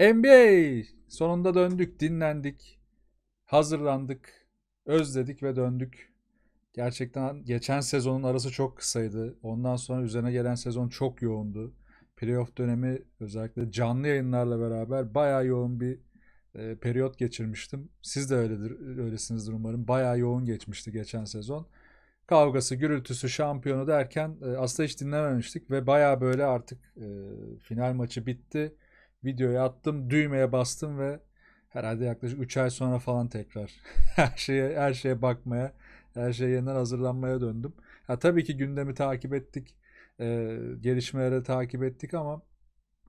NBA sonunda döndük, dinlendik, hazırlandık, özledik ve döndük. Gerçekten geçen sezonun arası çok kısaydı. Ondan sonra üzerine gelen sezon çok yoğundu. Playoff dönemi özellikle canlı yayınlarla beraber bayağı yoğun bir e, periyot geçirmiştim. Siz de öyledir, öylesinizdir umarım. Bayağı yoğun geçmişti geçen sezon. Kavgası, gürültüsü, şampiyonu derken e, aslında hiç dinlememiştik ve bayağı böyle artık e, final maçı bitti videoya attım, düğmeye bastım ve herhalde yaklaşık 3 ay sonra falan tekrar her şeye her şeye bakmaya, her şeye yeniden hazırlanmaya döndüm. Ha, tabii ki gündemi takip ettik, e, gelişmeleri takip ettik ama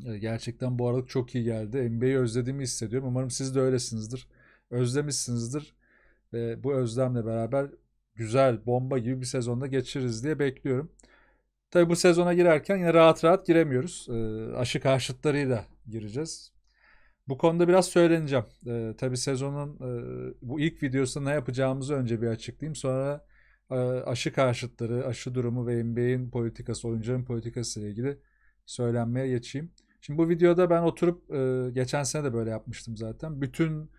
e, gerçekten bu aralık çok iyi geldi. NBA'yi özlediğimi hissediyorum. Umarım siz de öylesinizdir. Özlemişsinizdir ve bu özlemle beraber güzel, bomba gibi bir sezonda geçiririz diye bekliyorum. Tabii bu sezona girerken yine rahat rahat giremiyoruz. E, aşı karşıtlarıyla gireceğiz. Bu konuda biraz söyleneceğim. Ee, tabii sezonun e, bu ilk videosunda ne yapacağımızı önce bir açıklayayım. Sonra e, aşı karşıtları, aşı durumu ve NBA'in politikası, oyuncuların politikası ile ilgili söylenmeye geçeyim. Şimdi bu videoda ben oturup e, geçen sene de böyle yapmıştım zaten. Bütün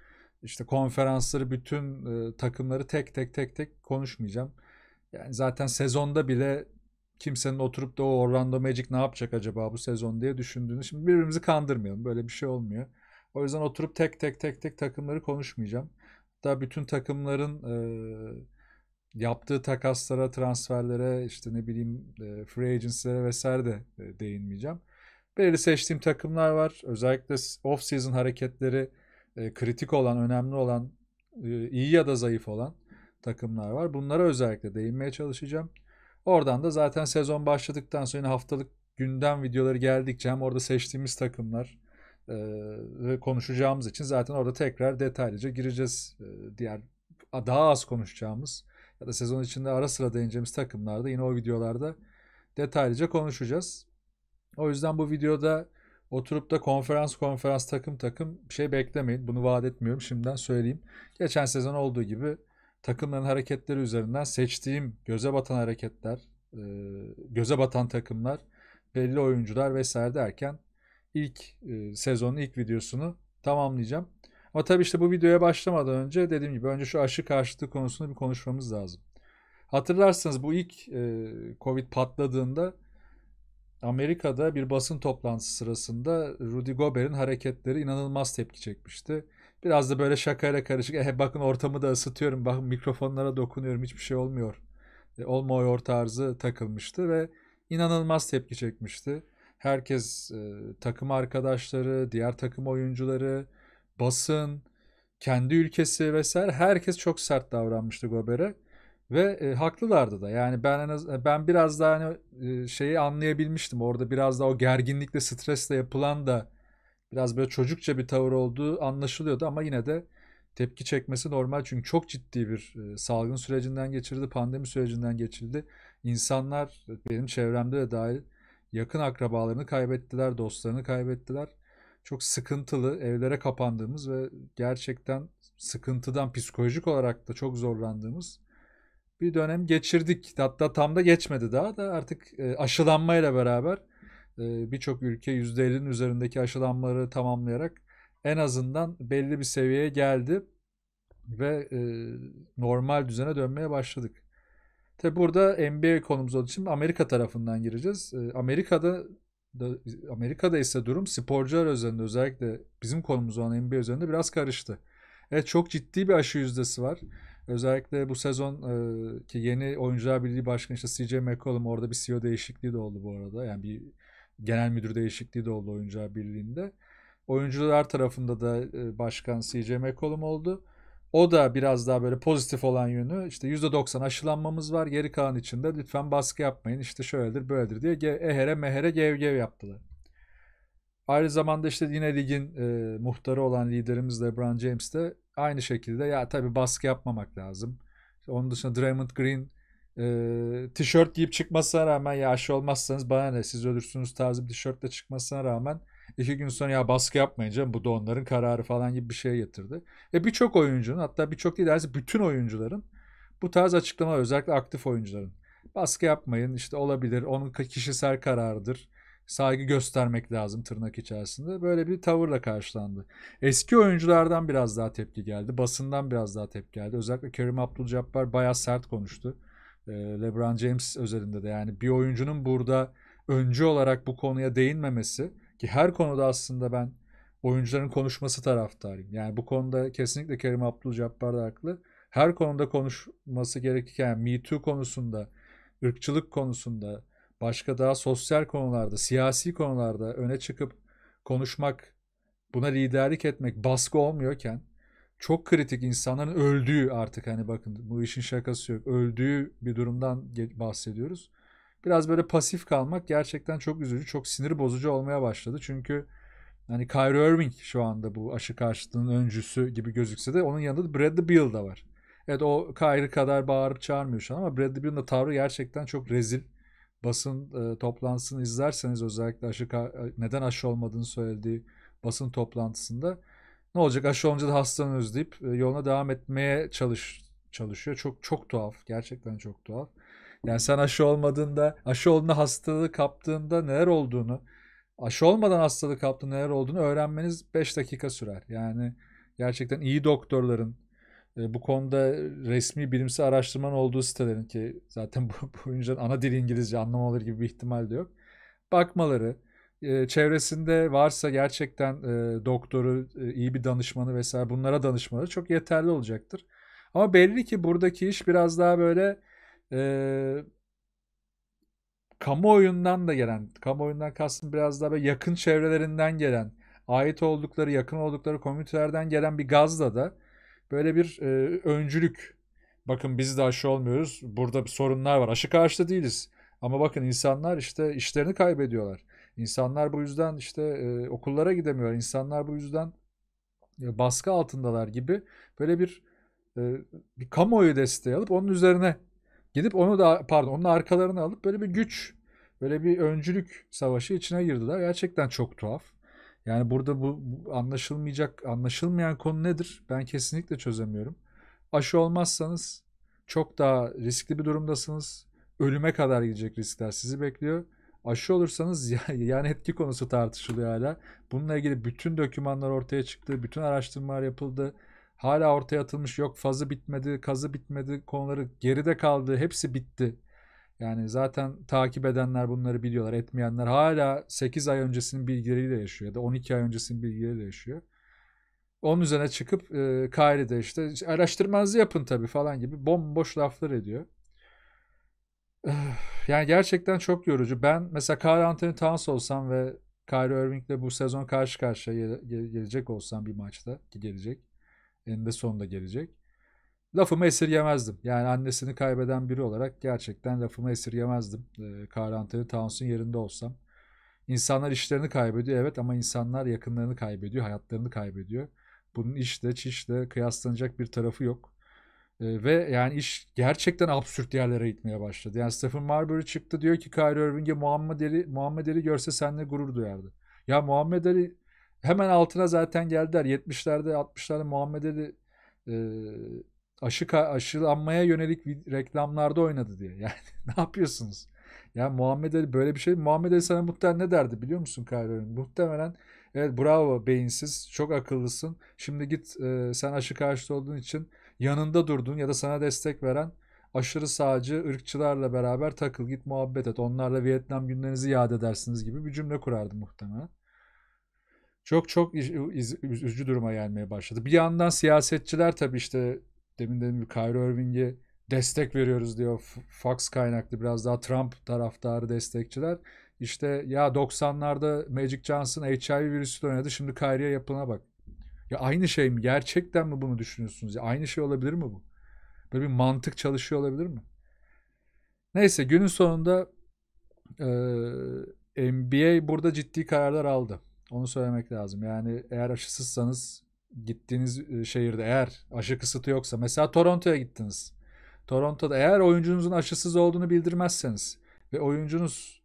işte konferansları, bütün e, takımları tek tek tek tek konuşmayacağım. Yani zaten sezonda bile kimsenin oturup da o Orlando Magic ne yapacak acaba bu sezon diye düşündüğünü. Şimdi birbirimizi kandırmayalım. Böyle bir şey olmuyor. O yüzden oturup tek tek tek tek takımları konuşmayacağım. Hatta bütün takımların e, yaptığı takaslara, transferlere, işte ne bileyim e, free agency'lere vesaire de e, değinmeyeceğim. Belirli seçtiğim takımlar var. Özellikle off-season hareketleri e, kritik olan, önemli olan, e, iyi ya da zayıf olan takımlar var. Bunlara özellikle değinmeye çalışacağım. Oradan da zaten sezon başladıktan sonra haftalık gündem videoları geldikçe hem orada seçtiğimiz takımlar e, ve konuşacağımız için zaten orada tekrar detaylıca gireceğiz. E, diğer daha az konuşacağımız ya da sezon içinde ara sıra değineceğimiz takımlarda yine o videolarda detaylıca konuşacağız. O yüzden bu videoda oturup da konferans konferans takım takım bir şey beklemeyin. Bunu vaat etmiyorum şimdiden söyleyeyim. Geçen sezon olduğu gibi takımların hareketleri üzerinden seçtiğim göze batan hareketler, e, göze batan takımlar, belli oyuncular vesaire derken ilk e, sezonun ilk videosunu tamamlayacağım. Ama tabii işte bu videoya başlamadan önce dediğim gibi önce şu aşı karşıtı konusunu bir konuşmamız lazım. Hatırlarsanız bu ilk e, Covid patladığında Amerika'da bir basın toplantısı sırasında Rudy Gobert'in hareketleri inanılmaz tepki çekmişti. Biraz da böyle şakayla karışık. E, bakın ortamı da ısıtıyorum. Bakın mikrofonlara dokunuyorum. Hiçbir şey olmuyor. E, olmuyor tarzı takılmıştı ve inanılmaz tepki çekmişti. Herkes e, takım arkadaşları, diğer takım oyuncuları, basın, kendi ülkesi vesaire herkes çok sert davranmıştı Gober'e ve e, haklılardı da. Yani ben en az, e, ben biraz daha hani e, şeyi anlayabilmiştim. Orada biraz daha o gerginlikle, stresle yapılan da biraz böyle çocukça bir tavır olduğu anlaşılıyordu ama yine de tepki çekmesi normal çünkü çok ciddi bir e, salgın sürecinden geçirdi, pandemi sürecinden geçildi İnsanlar benim çevremde de dahil yakın akrabalarını kaybettiler, dostlarını kaybettiler. Çok sıkıntılı, evlere kapandığımız ve gerçekten sıkıntıdan psikolojik olarak da çok zorlandığımız bir dönem geçirdik. Hatta tam da geçmedi daha da artık e, aşılanmayla beraber e, birçok ülke %50'nin üzerindeki aşılanmaları tamamlayarak en azından belli bir seviyeye geldi ve e, normal düzene dönmeye başladık. Tabi burada NBA konumuz olduğu için Amerika tarafından gireceğiz. E, Amerika'da da, Amerika'da ise durum sporcular üzerinde özellikle bizim konumuz olan NBA üzerinde biraz karıştı. Evet çok ciddi bir aşı yüzdesi var. Özellikle bu sezon e, ki yeni oyuncular birliği başkanı işte CJ McCollum orada bir CEO değişikliği de oldu bu arada. Yani bir genel müdür değişikliği de oldu oyuncular birliğinde. Oyuncular tarafında da e, başkan CJ McCollum oldu. O da biraz daha böyle pozitif olan yönü işte %90 aşılanmamız var. Geri kalan içinde lütfen baskı yapmayın. işte şöyledir böyledir diye ehere mehere gev gev yaptılar. Aynı zamanda işte yine ligin e, muhtarı olan liderimiz LeBron James de aynı şekilde ya tabii baskı yapmamak lazım. İşte onun dışında Draymond Green e, tişört giyip çıkmasına rağmen ya aşı olmazsanız bana ne siz ölürsünüz tarzı bir tişörtle çıkmasına rağmen iki gün sonra ya baskı yapmayınca bu da onların kararı falan gibi bir şey getirdi. E birçok oyuncunun hatta birçok değil bütün oyuncuların bu tarz açıklama özellikle aktif oyuncuların baskı yapmayın işte olabilir onun kişisel kararıdır saygı göstermek lazım tırnak içerisinde. Böyle bir tavırla karşılandı. Eski oyunculardan biraz daha tepki geldi. Basından biraz daha tepki geldi. Özellikle Kerim Abdul-Jabbar bayağı sert konuştu. LeBron James özelinde de yani bir oyuncunun burada öncü olarak bu konuya değinmemesi ki her konuda aslında ben oyuncuların konuşması taraftarıyım. Yani bu konuda kesinlikle Kerim Abdul-Jabbar da haklı. Her konuda konuşması gerekirken yani Me Too konusunda, ırkçılık konusunda, başka daha sosyal konularda, siyasi konularda öne çıkıp konuşmak, buna liderlik etmek baskı olmuyorken çok kritik insanların öldüğü artık hani bakın bu işin şakası yok. Öldüğü bir durumdan bahsediyoruz. Biraz böyle pasif kalmak gerçekten çok üzücü, çok sinir bozucu olmaya başladı. Çünkü hani Kyrie Irving şu anda bu aşı karşıtlığının öncüsü gibi gözükse de onun yanında da Bradley Beal da var. Evet o Kyrie kadar bağırıp çağırmıyor şu an ama Bradley Beal'ın da tavrı gerçekten çok rezil. Basın e, toplantısını izlerseniz özellikle aşı e, neden aşı olmadığını söylediği basın toplantısında ne olacak aşı olunca da hastalanırız deyip e, yoluna devam etmeye çalış çalışıyor. Çok çok tuhaf. Gerçekten çok tuhaf. Yani sen aşı olmadığında, aşı olduğunda hastalığı kaptığında neler olduğunu, aşı olmadan hastalığı kaptığında neler olduğunu öğrenmeniz 5 dakika sürer. Yani gerçekten iyi doktorların, e, bu konuda resmi bilimsel araştırmanın olduğu sitelerin ki zaten bu, bu oyuncuların ana dili İngilizce anlamaları gibi bir ihtimal de yok. Bakmaları, çevresinde varsa gerçekten e, doktoru, e, iyi bir danışmanı vesaire bunlara danışmaları çok yeterli olacaktır. Ama belli ki buradaki iş biraz daha böyle e, kamuoyundan da gelen, kamuoyundan kastım biraz daha böyle yakın çevrelerinden gelen, ait oldukları, yakın oldukları komünitelerden gelen bir gazla da böyle bir e, öncülük. Bakın biz de aşı olmuyoruz. Burada sorunlar var. Aşı karşıtı değiliz. Ama bakın insanlar işte işlerini kaybediyorlar. İnsanlar bu yüzden işte e, okullara gidemiyor. İnsanlar bu yüzden e, baskı altındalar gibi böyle bir e, bir kamuoyu desteği alıp onun üzerine gidip onu da pardon onun arkalarını alıp böyle bir güç böyle bir öncülük savaşı içine girdiler. Gerçekten çok tuhaf. Yani burada bu, bu anlaşılmayacak, anlaşılmayan konu nedir? Ben kesinlikle çözemiyorum. Aşı olmazsanız çok daha riskli bir durumdasınız. Ölüme kadar gidecek riskler sizi bekliyor. Aşı olursanız yani etki konusu tartışılıyor hala. Bununla ilgili bütün dokümanlar ortaya çıktı. Bütün araştırmalar yapıldı. Hala ortaya atılmış yok fazı bitmedi, kazı bitmedi konuları geride kaldı. Hepsi bitti. Yani zaten takip edenler bunları biliyorlar. Etmeyenler hala 8 ay öncesinin bilgileriyle yaşıyor ya da 12 ay öncesinin bilgileriyle yaşıyor. Onun üzerine çıkıp e, Kaire'de işte araştırmanızı yapın tabii falan gibi bomboş laflar ediyor. yani gerçekten çok yorucu. Ben mesela Carl Anthony Towns olsam ve Kyrie Irving'le bu sezon karşı karşıya gelecek olsam bir maçta ki gelecek. Eninde sonunda gelecek. Lafımı esirgemezdim. Yani annesini kaybeden biri olarak gerçekten lafımı esirgemezdim. E, Carl Anthony Towns'un yerinde olsam. İnsanlar işlerini kaybediyor evet ama insanlar yakınlarını kaybediyor, hayatlarını kaybediyor. Bunun işte çişle kıyaslanacak bir tarafı yok. E, ve yani iş gerçekten absürt yerlere gitmeye başladı. Yani Stephen Marbury çıktı diyor ki Kyrie Irving'e Muhammed Ali, Muhammed Ali görse seninle gurur duyardı. Ya Muhammed Ali hemen altına zaten geldiler. 70'lerde 60'larda Muhammed Ali e, aşı aşılanmaya yönelik reklamlarda oynadı diye. Yani ne yapıyorsunuz? Ya Muhammed Ali böyle bir şey. Muhammed Ali sana muhtemelen ne derdi biliyor musun Kyrie Irving? Muhtemelen evet bravo beyinsiz çok akıllısın. Şimdi git e, sen aşı karşıtı olduğun için yanında durduğun ya da sana destek veren aşırı sağcı ırkçılarla beraber takıl git muhabbet et. Onlarla Vietnam günlerinizi yad edersiniz gibi bir cümle kurardım muhtemelen. Çok çok üzücü duruma gelmeye başladı. Bir yandan siyasetçiler tabii işte demin dedim bir Kyrie Irving'e destek veriyoruz diyor. Fox kaynaklı biraz daha Trump taraftarı destekçiler. İşte ya 90'larda Magic Johnson HIV virüsü oynadı. Şimdi Kyrie'ye yapılana bak. Ya aynı şey mi? Gerçekten mi bunu düşünüyorsunuz? Ya aynı şey olabilir mi bu? Böyle bir mantık çalışıyor olabilir mi? Neyse günün sonunda e, NBA burada ciddi kararlar aldı. Onu söylemek lazım. Yani eğer aşısızsanız gittiğiniz şehirde eğer aşı kısıtı yoksa mesela Toronto'ya gittiniz. Toronto'da eğer oyuncunuzun aşısız olduğunu bildirmezseniz ve oyuncunuz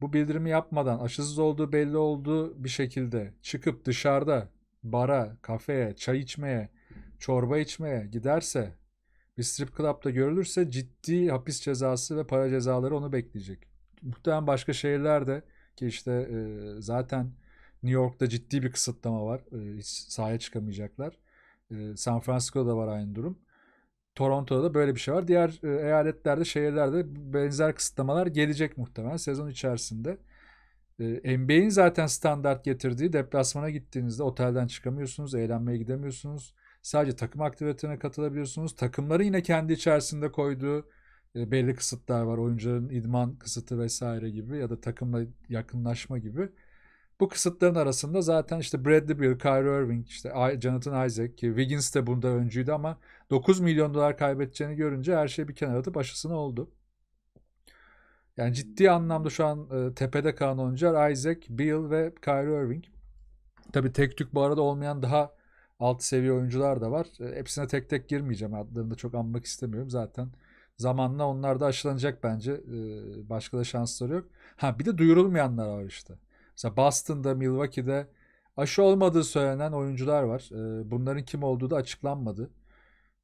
bu bildirimi yapmadan aşısız olduğu belli olduğu bir şekilde çıkıp dışarıda bara, kafeye, çay içmeye, çorba içmeye giderse, bir strip club'da görülürse ciddi hapis cezası ve para cezaları onu bekleyecek. Muhtemelen başka şehirlerde ki işte e, zaten New York'ta ciddi bir kısıtlama var. E, hiç sahaya çıkamayacaklar. E, San Francisco'da var aynı durum. Toronto'da da böyle bir şey var. Diğer e, eyaletlerde, şehirlerde benzer kısıtlamalar gelecek muhtemelen sezon içerisinde. Ee, NBA'in zaten standart getirdiği deplasmana gittiğinizde otelden çıkamıyorsunuz, eğlenmeye gidemiyorsunuz. Sadece takım aktivitelerine katılabiliyorsunuz. Takımları yine kendi içerisinde koyduğu e, belli kısıtlar var. Oyuncuların idman kısıtı vesaire gibi ya da takımla yakınlaşma gibi. Bu kısıtların arasında zaten işte Bradley Beal, Kyrie Irving, işte Jonathan Isaac, Wiggins de bunda öncüydü ama 9 milyon dolar kaybedeceğini görünce her şey bir kenara atıp aşısına oldu. Yani ciddi anlamda şu an e, tepede kalan oyuncular Isaac, Bill ve Kyrie Irving. Tabii tek tük bu arada olmayan daha alt seviye oyuncular da var. E, hepsine tek tek girmeyeceğim. Adlarını da çok anmak istemiyorum zaten. Zamanla onlar da aşılanacak bence. E, başka da şansları yok. Ha bir de duyurulmayanlar var işte. Mesela Boston'da, Milwaukee'de aşı olmadığı söylenen oyuncular var. E, bunların kim olduğu da açıklanmadı.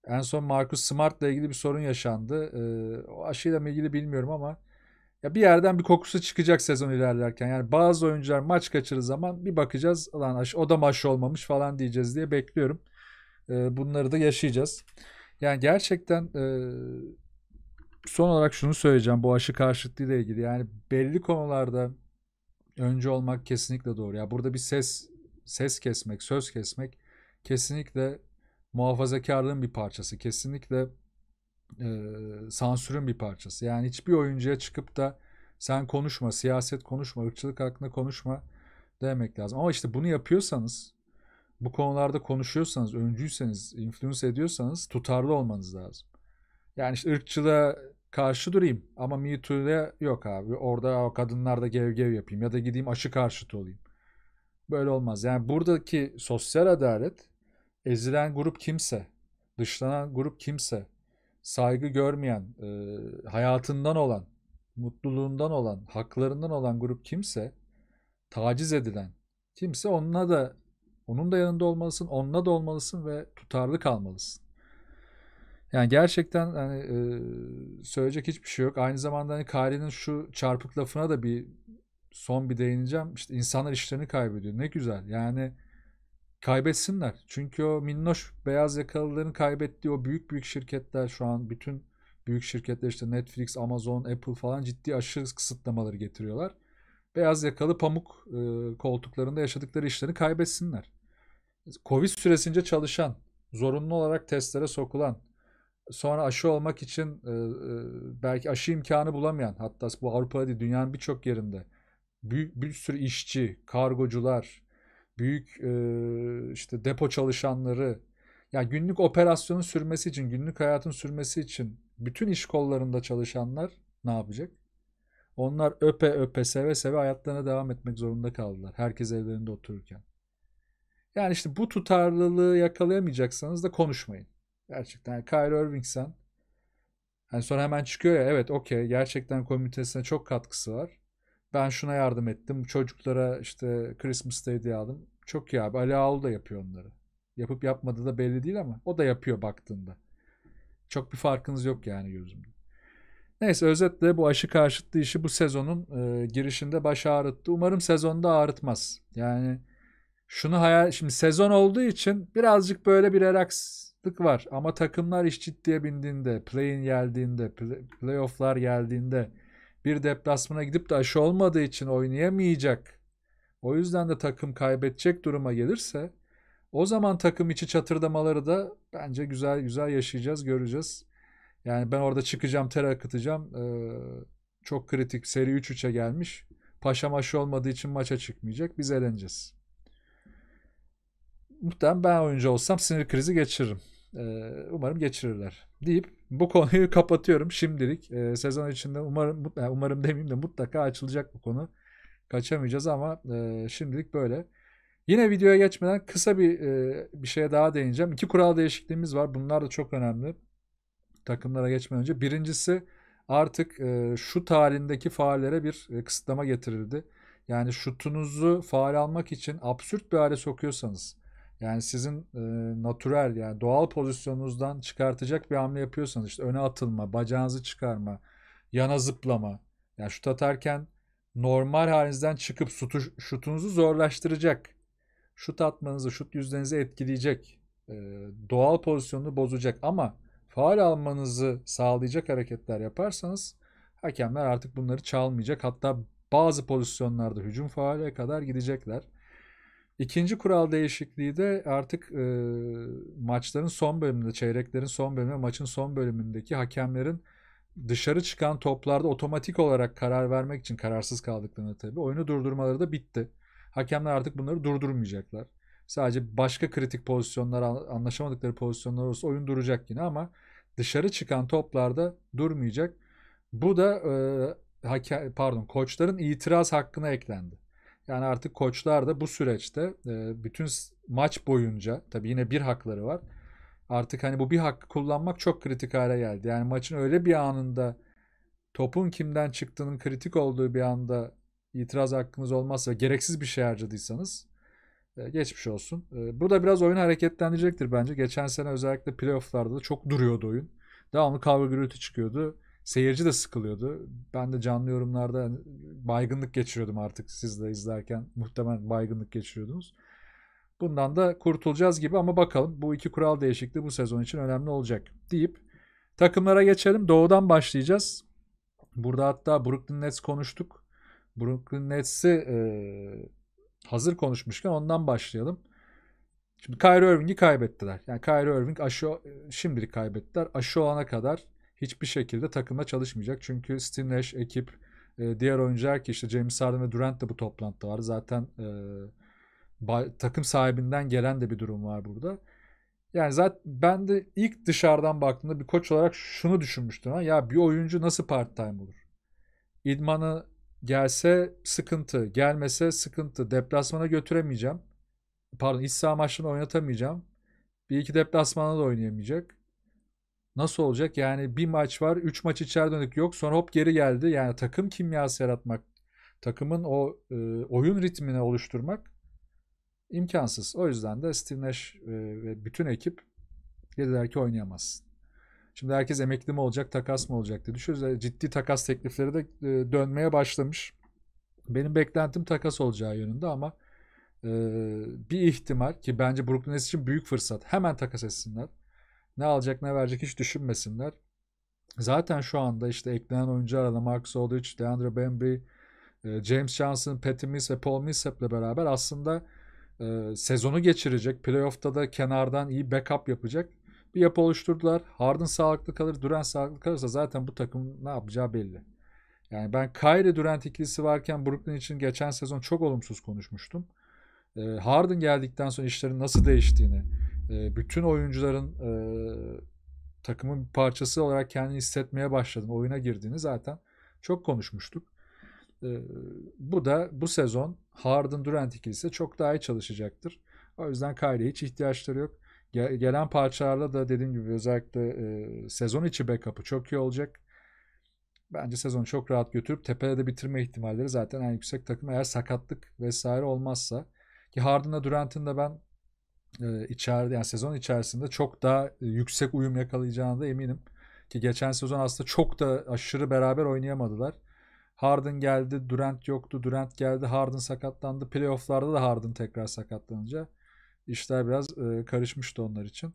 En son Marcus Smart'la ilgili bir sorun yaşandı. E, o aşıyla ilgili bilmiyorum ama ya bir yerden bir kokusu çıkacak sezon ilerlerken. Yani bazı oyuncular maç kaçırır zaman bir bakacağız. Lan o da maç olmamış falan diyeceğiz diye bekliyorum. Ee, bunları da yaşayacağız. Yani gerçekten e, son olarak şunu söyleyeceğim bu aşı karşıtlığı ile ilgili. Yani belli konularda önce olmak kesinlikle doğru. Ya yani burada bir ses ses kesmek, söz kesmek kesinlikle muhafazakarlığın bir parçası. Kesinlikle e, sansürün bir parçası. Yani hiçbir oyuncuya çıkıp da sen konuşma, siyaset konuşma, ırkçılık hakkında konuşma demek lazım. Ama işte bunu yapıyorsanız, bu konularda konuşuyorsanız, öncüyseniz, influence ediyorsanız tutarlı olmanız lazım. Yani işte ırkçılığa karşı durayım ama Me yok abi. Orada o kadınlarda gev gev yapayım ya da gideyim aşı karşıtı olayım. Böyle olmaz. Yani buradaki sosyal adalet ezilen grup kimse, dışlanan grup kimse, saygı görmeyen, e, hayatından olan, mutluluğundan olan, haklarından olan grup kimse, taciz edilen kimse onunla da onun da yanında olmalısın, onunla da olmalısın ve tutarlı kalmalısın. Yani gerçekten hani e, söyleyecek hiçbir şey yok. Aynı zamanda hani Kari'nin şu çarpık lafına da bir son bir değineceğim. İşte insanlar işlerini kaybediyor. Ne güzel. Yani kaybetsinler. Çünkü o minnoş beyaz yakalıların kaybettiği o büyük büyük şirketler şu an bütün büyük şirketler işte Netflix, Amazon, Apple falan ciddi aşırı kısıtlamaları getiriyorlar. Beyaz yakalı pamuk e, koltuklarında yaşadıkları işlerini kaybetsinler. Covid süresince çalışan, zorunlu olarak testlere sokulan, sonra aşı olmak için e, e, belki aşı imkanı bulamayan hatta bu Avrupa'da değil dünyanın birçok yerinde büyük bir sürü işçi, kargocular, büyük işte depo çalışanları yani günlük operasyonun sürmesi için, günlük hayatın sürmesi için bütün iş kollarında çalışanlar ne yapacak? Onlar öpe öpe seve seve hayatlarına devam etmek zorunda kaldılar. Herkes evlerinde otururken. Yani işte bu tutarlılığı yakalayamayacaksanız da konuşmayın. Gerçekten yani Kyrie Irving sen yani sonra hemen çıkıyor ya evet okey gerçekten komünitesine çok katkısı var. Ben şuna yardım ettim. Çocuklara işte Christmas hediye aldım. Çok iyi abi. Ali Ağul da yapıyor onları. Yapıp yapmadığı da belli değil ama o da yapıyor baktığında. Çok bir farkınız yok yani gözümde. Neyse özetle bu aşı karşıtlığı işi bu sezonun e, girişinde baş ağrıttı. Umarım sezonda ağrıtmaz. Yani şunu hayal şimdi sezon olduğu için birazcık böyle bir erakslık var ama takımlar iş ciddiye bindiğinde, play'in geldiğinde, play, playoff'lar geldiğinde bir deplasmana gidip de aşı olmadığı için oynayamayacak. O yüzden de takım kaybedecek duruma gelirse o zaman takım içi çatırdamaları da bence güzel güzel yaşayacağız, göreceğiz. Yani ben orada çıkacağım, ter akıtacağım. Ee, çok kritik. Seri 3-3'e gelmiş. Paşa maşı olmadığı için maça çıkmayacak. Biz eleneceğiz. Muhtemelen ben oyuncu olsam sinir krizi geçiririm. Ee, umarım geçirirler deyip bu konuyu kapatıyorum şimdilik. E, sezon içinde umarım umarım demeyeyim de mutlaka açılacak bu konu. Kaçamayacağız ama e, şimdilik böyle. Yine videoya geçmeden kısa bir e, bir şeye daha değineceğim. İki kural değişikliğimiz var. Bunlar da çok önemli. Takımlara geçmeden önce birincisi artık e, şut halindeki faallere bir e, kısıtlama getirildi. Yani şutunuzu faal almak için absürt bir hale sokuyorsanız yani sizin e, natürel yani doğal pozisyonunuzdan çıkartacak bir hamle yapıyorsanız işte öne atılma, bacağınızı çıkarma, yana zıplama. Yani şut atarken normal halinizden çıkıp şutu, şutunuzu zorlaştıracak. Şut atmanızı, şut yüzdenizi etkileyecek. E, doğal pozisyonunu bozacak ama faal almanızı sağlayacak hareketler yaparsanız hakemler artık bunları çalmayacak. Hatta bazı pozisyonlarda hücum faale kadar gidecekler. İkinci kural değişikliği de artık e, maçların son bölümünde, çeyreklerin son bölümünde, maçın son bölümündeki hakemlerin dışarı çıkan toplarda otomatik olarak karar vermek için kararsız kaldıklarını tabii. Oyunu durdurmaları da bitti. Hakemler artık bunları durdurmayacaklar. Sadece başka kritik pozisyonlar, anlaşamadıkları pozisyonlar olursa oyun duracak yine ama dışarı çıkan toplarda durmayacak. Bu da e, hake, pardon koçların itiraz hakkına eklendi. Yani artık koçlar da bu süreçte e, bütün maç boyunca tabii yine bir hakları var. Artık hani bu bir hakkı kullanmak çok kritik hale geldi. Yani maçın öyle bir anında topun kimden çıktığının kritik olduğu bir anda itiraz hakkınız olmazsa gereksiz bir şey harcadıysanız e, geçmiş olsun. E, bu da biraz oyun hareketlendirecektir bence. Geçen sene özellikle playofflarda da çok duruyordu oyun. Devamlı kavga gürültü çıkıyordu. Seyirci de sıkılıyordu. Ben de canlı yorumlarda baygınlık geçiriyordum artık. Siz de izlerken muhtemelen baygınlık geçiriyordunuz. Bundan da kurtulacağız gibi ama bakalım bu iki kural değişikliği bu sezon için önemli olacak deyip takımlara geçelim. Doğu'dan başlayacağız. Burada hatta Brooklyn Nets konuştuk. Brooklyn Nets'i e, hazır konuşmuşken ondan başlayalım. Şimdi Kyrie Irving'i kaybettiler. Yani Kyrie Irving aşı, e, şimdilik kaybettiler. Aşı olana kadar hiçbir şekilde takımda çalışmayacak. Çünkü Steve Nash, ekip, e, diğer oyuncular ki işte James Harden ve Durant de bu toplantıda var. Zaten e, ba- takım sahibinden gelen de bir durum var burada. Yani zaten ben de ilk dışarıdan baktığımda bir koç olarak şunu düşünmüştüm. Ha, ya bir oyuncu nasıl part time olur? İdmanı gelse sıkıntı, gelmese sıkıntı. Deplasmana götüremeyeceğim. Pardon iç saha maçlarını oynatamayacağım. Bir iki deplasmana da oynayamayacak. Nasıl olacak? Yani bir maç var, 3 maç içeride dönük yok. Sonra hop geri geldi. Yani takım kimyası yaratmak, takımın o e, oyun ritmini oluşturmak imkansız. O yüzden de Steve Nash e, ve bütün ekip dediler ki oynayamaz. Şimdi herkes emekli mi olacak, takas mı olacak diye düşünüyoruz. E, ciddi takas teklifleri de e, dönmeye başlamış. Benim beklentim takas olacağı yönünde ama e, bir ihtimal ki bence Brooklyn Nets için büyük fırsat. Hemen takas etsinler. Ne alacak ne verecek hiç düşünmesinler. Zaten şu anda işte eklenen oyuncu arada Marcus Aldridge, Deandre Bembry, e, James Johnson, Patty Mills ve Paul Millsap'le beraber aslında e, sezonu geçirecek. Playoff'ta da kenardan iyi backup yapacak bir yapı oluşturdular. Harden sağlıklı kalır, Durant sağlıklı kalırsa zaten bu takım ne yapacağı belli. Yani ben Kyrie Durant ikilisi varken Brooklyn için geçen sezon çok olumsuz konuşmuştum. E, Harden geldikten sonra işlerin nasıl değiştiğini, bütün oyuncuların e, takımın bir parçası olarak kendini hissetmeye başladığını, oyuna girdiğini zaten çok konuşmuştuk. E, bu da bu sezon Harden Durant ikilisi çok daha iyi çalışacaktır. O yüzden Kyrie'ye hiç ihtiyaçları yok. Gel, gelen parçalarla da dediğim gibi özellikle e, sezon içi backup'ı çok iyi olacak. Bence sezonu çok rahat götürüp tepede de bitirme ihtimalleri zaten en yüksek takım eğer sakatlık vesaire olmazsa ki Harden'la Durant'ın da ben e, içeride yani sezon içerisinde çok daha e, yüksek uyum yakalayacağına da eminim. Ki geçen sezon aslında çok da aşırı beraber oynayamadılar. Harden geldi, Durant yoktu, Durant geldi, Harden sakatlandı. Playoff'larda da Harden tekrar sakatlanınca işler biraz e, karışmıştı onlar için.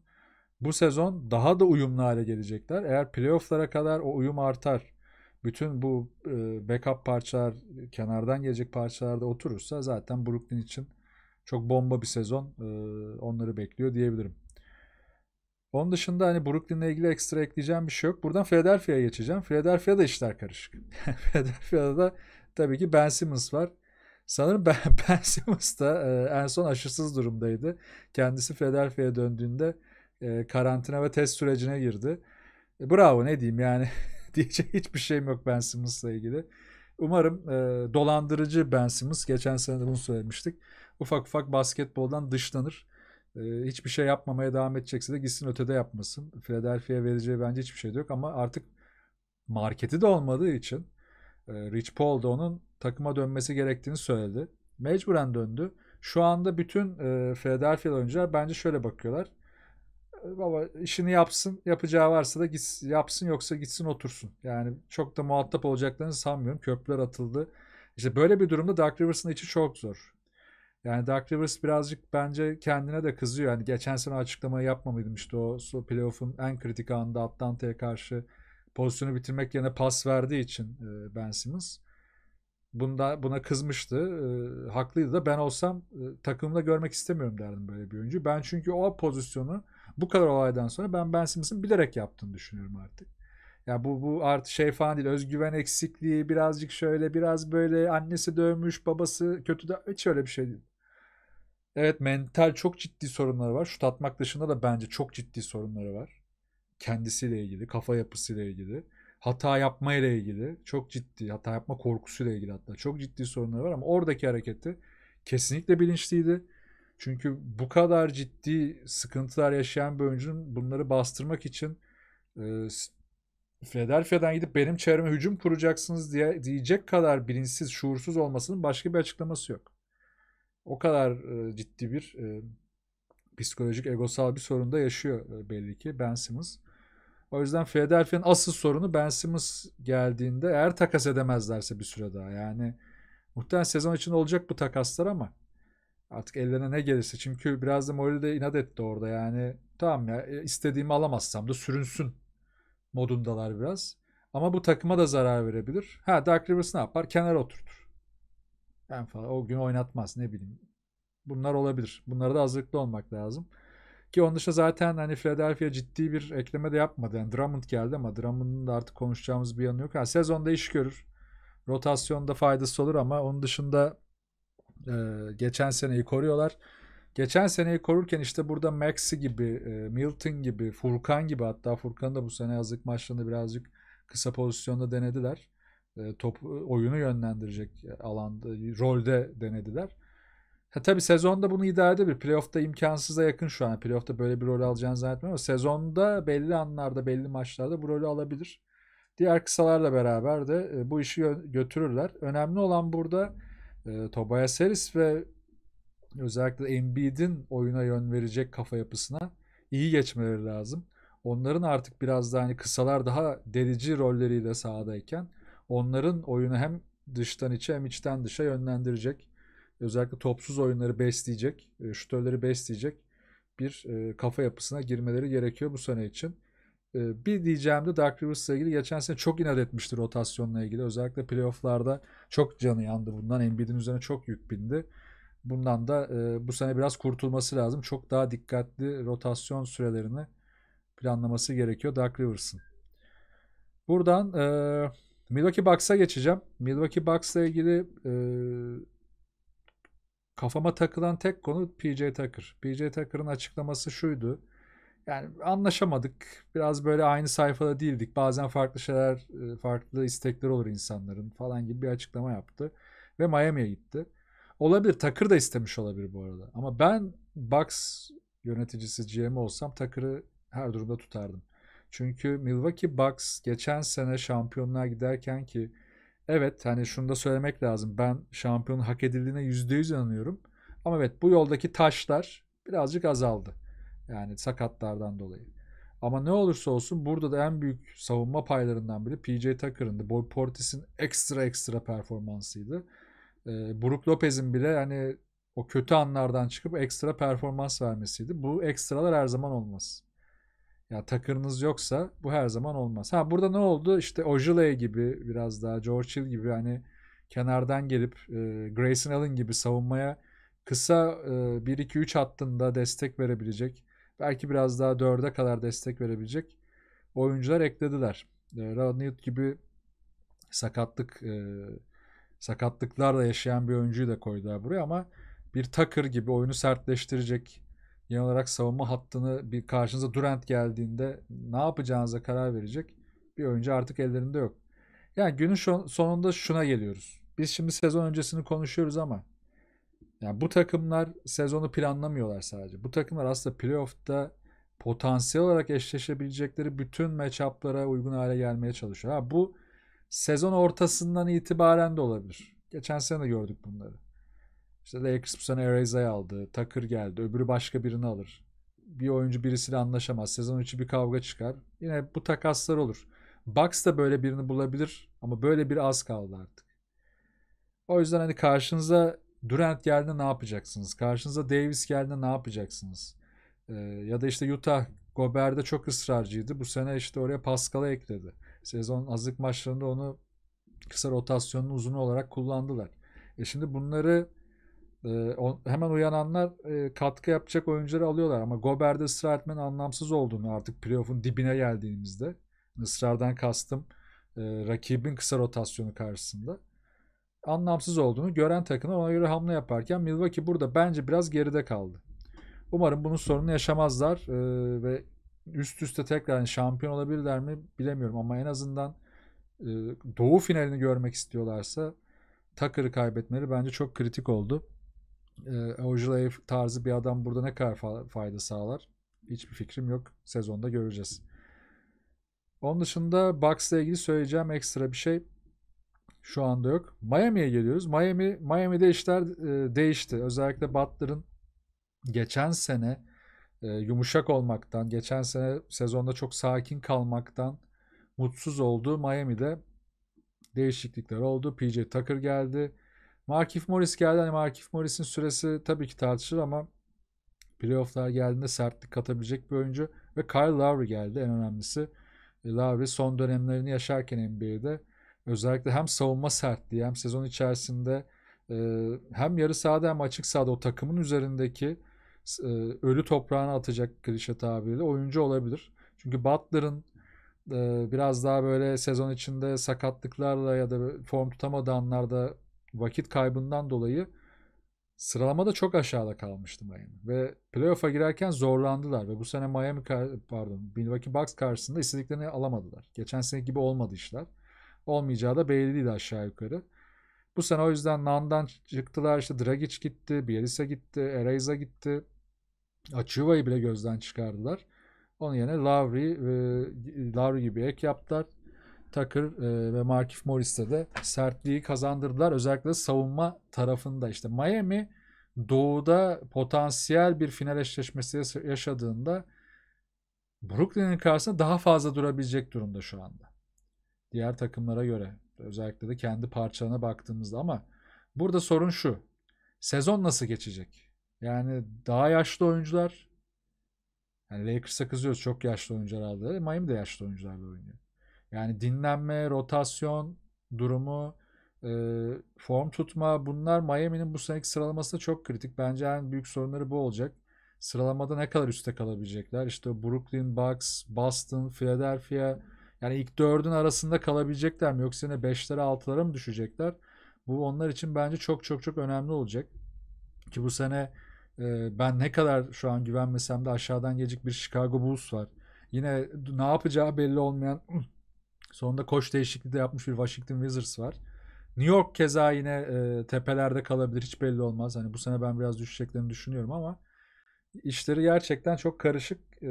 Bu sezon daha da uyumlu hale gelecekler. Eğer playoff'lara kadar o uyum artar, bütün bu e, backup parçalar, kenardan gelecek parçalar da oturursa zaten Brooklyn için çok bomba bir sezon onları bekliyor diyebilirim. Onun dışında hani Brooklyn'le ilgili ekstra ekleyeceğim bir şey yok. Buradan Philadelphia'ya geçeceğim. Philadelphia'da işler karışık. Philadelphia'da da tabii ki Ben Simmons var. Sanırım Ben, ben Simmons da e, en son aşısız durumdaydı. Kendisi Philadelphia'ya döndüğünde e, karantina ve test sürecine girdi. E, bravo ne diyeyim yani diyecek hiçbir şeyim yok Ben Simmons'la ilgili. Umarım e, dolandırıcı Ben Simmons geçen sene de bunu söylemiştik. Ufak ufak basketboldan dışlanır. E, hiçbir şey yapmamaya devam edecekse de gitsin ötede yapmasın. Philadelphia'ya vereceği bence hiçbir şey de yok ama artık marketi de olmadığı için e, Rich Paul da onun takıma dönmesi gerektiğini söyledi. Mecburen döndü. Şu anda bütün e, Philadelphia oyuncular bence şöyle bakıyorlar baba işini yapsın. Yapacağı varsa da gitsin, yapsın yoksa gitsin otursun. Yani çok da muhatap olacaklarını sanmıyorum. Köprüler atıldı. İşte böyle bir durumda Dark Rivers'ın içi çok zor. Yani Dark Rivers birazcık bence kendine de kızıyor. Yani geçen sene açıklamayı yapmamalıydım işte o playoff'un en kritik anında Atlanta'ya karşı pozisyonu bitirmek yerine pas verdiği için e, Ben Simmons. Bunda, buna kızmıştı. E, haklıydı da ben olsam e, takımda görmek istemiyorum derdim böyle bir oyuncu. Ben çünkü o pozisyonu bu kadar olaydan sonra ben Ben Simmons'ın bilerek yaptığını düşünüyorum artık. Ya bu bu artık şey falan değil. Özgüven eksikliği, birazcık şöyle, biraz böyle annesi dövmüş, babası kötü de hiç öyle bir şey değil. Evet mental çok ciddi sorunları var. Şut atmak dışında da bence çok ciddi sorunları var. Kendisiyle ilgili, kafa yapısıyla ilgili. Hata yapma ile ilgili. Çok ciddi. Hata yapma korkusuyla ilgili hatta. Çok ciddi sorunları var ama oradaki hareketi kesinlikle bilinçliydi. Çünkü bu kadar ciddi sıkıntılar yaşayan bir oyuncunun bunları bastırmak için e, Philadelphia'dan gidip benim çevreme hücum kuracaksınız diye diyecek kadar bilinçsiz, şuursuz olmasının başka bir açıklaması yok. O kadar e, ciddi bir e, psikolojik, egosal bir sorunda yaşıyor e, belli ki Ben Simmons. O yüzden Philadelphia'nın asıl sorunu Ben Simmons geldiğinde eğer takas edemezlerse bir süre daha. Yani muhtemelen sezon içinde olacak bu takaslar ama Artık ellerine ne gelirse. Çünkü biraz da Moyle de inat etti orada yani. Tamam ya e, istediğimi alamazsam da sürünsün modundalar biraz. Ama bu takıma da zarar verebilir. Ha Dark Rivers ne yapar? Kenara oturtur. en falan o gün oynatmaz ne bileyim. Bunlar olabilir. Bunlara da hazırlıklı olmak lazım. Ki onun dışında zaten hani Philadelphia ciddi bir ekleme de yapmadı. Yani Drummond geldi ama Drummond'un da artık konuşacağımız bir yanı yok. Ha, sezonda iş görür. Rotasyonda faydası olur ama onun dışında ee, geçen seneyi koruyorlar. Geçen seneyi korurken işte burada Maxi gibi, e, Milton gibi, Furkan gibi hatta Furkan da bu sene yazlık maçlarında birazcık kısa pozisyonda denediler. Ee, e, top oyunu yönlendirecek alanda, rolde denediler. Ha, tabii sezonda bunu idare edebilir. Playoff'ta imkansıza yakın şu an. Playoff'ta böyle bir rol alacağını zannetmiyorum ama sezonda belli anlarda, belli maçlarda bu rolü alabilir. Diğer kısalarla beraber de e, bu işi götürürler. Önemli olan burada e, Tobias Harris ve özellikle Embiid'in oyuna yön verecek kafa yapısına iyi geçmeleri lazım. Onların artık biraz daha hani kısalar daha delici rolleriyle sahadayken onların oyunu hem dıştan içe hem içten dışa yönlendirecek. Özellikle topsuz oyunları besleyecek, şutörleri besleyecek bir kafa yapısına girmeleri gerekiyor bu sene için. Ee, bir diyeceğim de Dark Rivers'la ilgili geçen sene çok inat etmişti rotasyonla ilgili. Özellikle playofflarda çok canı yandı bundan. Embiid'in üzerine çok yük bindi. Bundan da e, bu sene biraz kurtulması lazım. Çok daha dikkatli rotasyon sürelerini planlaması gerekiyor Dark Rivers'ın. Buradan e, Milwaukee Bucks'a geçeceğim. Milwaukee Bucks'la ilgili e, kafama takılan tek konu PJ Tucker. PJ Tucker'ın açıklaması şuydu yani anlaşamadık. Biraz böyle aynı sayfada değildik. Bazen farklı şeyler, e, farklı istekler olur insanların falan gibi bir açıklama yaptı. Ve Miami'ye gitti. Olabilir. Takır da istemiş olabilir bu arada. Ama ben Bucks yöneticisi GM olsam Takır'ı her durumda tutardım. Çünkü Milwaukee Bucks geçen sene şampiyonluğa giderken ki evet hani şunu da söylemek lazım. Ben şampiyonun hak edildiğine %100 inanıyorum. Ama evet bu yoldaki taşlar birazcık azaldı. Yani sakatlardan dolayı. Ama ne olursa olsun burada da en büyük savunma paylarından biri PJ Tucker'ın Boy Portis'in ekstra ekstra performansıydı. E, Brook Lopez'in bile yani o kötü anlardan çıkıp ekstra performans vermesiydi. Bu ekstralar her zaman olmaz. Ya takırınız yoksa bu her zaman olmaz. Ha burada ne oldu? İşte Ojule gibi biraz daha George Hill gibi hani kenardan gelip e, Grayson Allen gibi savunmaya kısa e, 1-2-3 hattında destek verebilecek belki biraz daha dörde kadar destek verebilecek oyuncular eklediler. E, ee, Radnit gibi sakatlık e, sakatlıklarla yaşayan bir oyuncuyu da koydular buraya ama bir Tucker gibi oyunu sertleştirecek genel olarak savunma hattını bir karşınıza Durant geldiğinde ne yapacağınıza karar verecek bir oyuncu artık ellerinde yok. Yani günün sonunda şuna geliyoruz. Biz şimdi sezon öncesini konuşuyoruz ama yani bu takımlar sezonu planlamıyorlar sadece. Bu takımlar aslında playoff'ta potansiyel olarak eşleşebilecekleri bütün matchup'lara uygun hale gelmeye çalışıyor. Ha, bu sezon ortasından itibaren de olabilir. Geçen sene de gördük bunları. İşte Lakers bu sene Ereza'yı aldı. Takır geldi. Öbürü başka birini alır. Bir oyuncu birisiyle anlaşamaz. Sezon içi bir kavga çıkar. Yine bu takaslar olur. Bucks da böyle birini bulabilir ama böyle bir az kaldı artık. O yüzden hani karşınıza Durant geldi ne yapacaksınız? Karşınıza Davis geldi ne yapacaksınız? Ee, ya da işte Utah Gobert'de çok ısrarcıydı. Bu sene işte oraya Pascal'ı ekledi. Sezon azlık maçlarında onu kısa rotasyonun uzunu olarak kullandılar. E şimdi bunları e, o, hemen uyananlar e, katkı yapacak oyuncuları alıyorlar ama Gobert'de ısrar etmenin anlamsız olduğunu artık playoff'un dibine geldiğimizde ısrardan kastım e, rakibin kısa rotasyonu karşısında anlamsız olduğunu gören takımlar ona göre hamle yaparken Milwaukee burada bence biraz geride kaldı. Umarım bunun sorunu yaşamazlar ee, ve üst üste tekrar hani şampiyon olabilirler mi bilemiyorum ama en azından e, doğu finalini görmek istiyorlarsa Tucker'ı kaybetmeleri bence çok kritik oldu. E, Ojulaev tarzı bir adam burada ne kadar fayda sağlar? Hiçbir fikrim yok. Sezonda göreceğiz. Onun dışında Bucks'la ilgili söyleyeceğim ekstra bir şey. Şu anda yok. Miami'ye geliyoruz. Miami Miami'de işler e, değişti. Özellikle Butler'ın geçen sene e, yumuşak olmaktan, geçen sene sezonda çok sakin kalmaktan mutsuz olduğu Miami'de değişiklikler oldu. PJ Tucker geldi. Markif Morris geldi. Hani Markif Morris'in süresi tabii ki tartışılır ama playofflar geldiğinde sertlik katabilecek bir oyuncu. Ve Kyle Lowry geldi en önemlisi. E, Lowry son dönemlerini yaşarken NBA'de Özellikle hem savunma sertliği hem sezon içerisinde e, hem yarı sahada hem açık sahada o takımın üzerindeki e, ölü toprağına atacak klişe tabiriyle oyuncu olabilir. Çünkü Butler'ın e, biraz daha böyle sezon içinde sakatlıklarla ya da form tutamadığı anlarda vakit kaybından dolayı sıralamada çok aşağıda kalmıştı Miami. Ve playoff'a girerken zorlandılar ve bu sene Miami pardon Milwaukee Bucks karşısında istediklerini alamadılar. Geçen sene gibi olmadı işler olmayacağı da belliydi aşağı yukarı. Bu sene o yüzden Nan'dan çıktılar işte Dragic gitti, Bielisa gitti, Eraiza gitti. Açuva'yı bile gözden çıkardılar. Onun yerine Lowry, e, Lowry gibi ek yaptılar. Tucker e, ve Markif Morris'te de sertliği kazandırdılar. Özellikle savunma tarafında işte Miami doğuda potansiyel bir final eşleşmesi yaşadığında Brooklyn'in karşısında daha fazla durabilecek durumda şu anda. Diğer takımlara göre. Özellikle de kendi parçalarına baktığımızda ama burada sorun şu. Sezon nasıl geçecek? Yani daha yaşlı oyuncular yani Lakers'a kızıyoruz çok yaşlı oyuncular aldı. E, Miami de yaşlı oyuncularla oynuyor. Yani dinlenme, rotasyon durumu, e, form tutma bunlar Miami'nin bu seneki sıralamasında çok kritik. Bence en büyük sorunları bu olacak. Sıralamada ne kadar üstte kalabilecekler? İşte Brooklyn Bucks, Boston, Philadelphia, yani ilk dördün arasında kalabilecekler mi yoksa yine 5'lere 6'lara mı düşecekler? Bu onlar için bence çok çok çok önemli olacak. Ki bu sene e, ben ne kadar şu an güvenmesem de aşağıdan gelecek bir Chicago Bulls var. Yine ne yapacağı belli olmayan sonunda koç değişikliği de yapmış bir Washington Wizards var. New York keza yine e, tepelerde kalabilir hiç belli olmaz. Hani bu sene ben biraz düşeceklerini düşünüyorum ama işleri gerçekten çok karışık. E,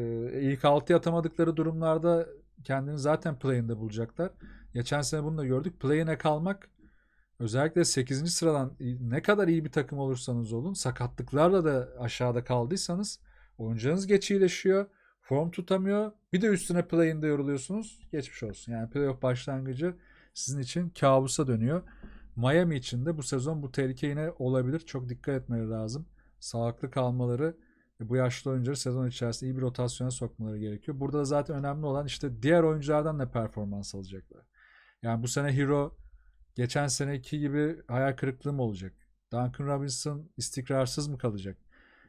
ilk altı atamadıkları durumlarda kendini zaten playinde bulacaklar. Geçen sene bunu da gördük. Playine kalmak özellikle 8. sıradan ne kadar iyi bir takım olursanız olun sakatlıklarla da aşağıda kaldıysanız oyuncağınız geç Form tutamıyor. Bir de üstüne playinde yoruluyorsunuz. Geçmiş olsun. Yani playoff başlangıcı sizin için kabusa dönüyor. Miami için de bu sezon bu tehlike yine olabilir. Çok dikkat etmeleri lazım. Sağlıklı kalmaları e, bu yaşlı oyuncuları sezon içerisinde iyi bir rotasyona sokmaları gerekiyor. Burada da zaten önemli olan işte diğer oyunculardan ne performans alacaklar. Yani bu sene Hero geçen seneki gibi hayal kırıklığı mı olacak? Duncan Robinson istikrarsız mı kalacak?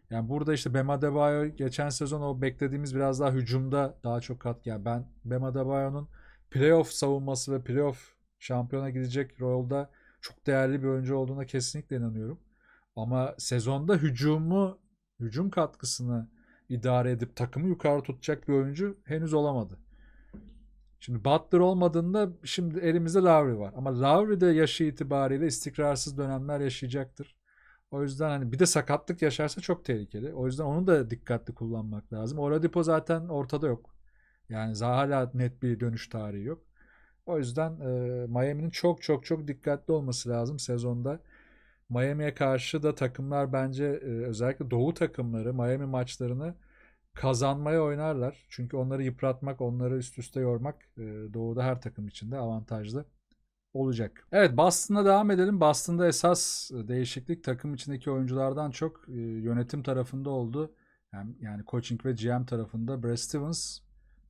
Yani burada işte Bema Adebayo geçen sezon o beklediğimiz biraz daha hücumda daha çok katkı. Yani ben Bema Adebayo'nun playoff savunması ve playoff şampiyona gidecek rolda çok değerli bir oyuncu olduğuna kesinlikle inanıyorum. Ama sezonda hücumu hücum katkısını idare edip takımı yukarı tutacak bir oyuncu henüz olamadı. Şimdi Butler olmadığında şimdi elimizde Lowry var. Ama Lowry de yaşı itibariyle istikrarsız dönemler yaşayacaktır. O yüzden hani bir de sakatlık yaşarsa çok tehlikeli. O yüzden onu da dikkatli kullanmak lazım. Oladipo zaten ortada yok. Yani hala net bir dönüş tarihi yok. O yüzden e, Miami'nin çok çok çok dikkatli olması lazım sezonda. Miami'ye karşı da takımlar bence e, özellikle doğu takımları Miami maçlarını kazanmaya oynarlar. Çünkü onları yıpratmak, onları üst üste yormak e, doğuda her takım için de avantajlı olacak. Evet Boston'a devam edelim. Boston'da esas değişiklik takım içindeki oyunculardan çok e, yönetim tarafında oldu. Yani, yani coaching ve GM tarafında Brad Stevens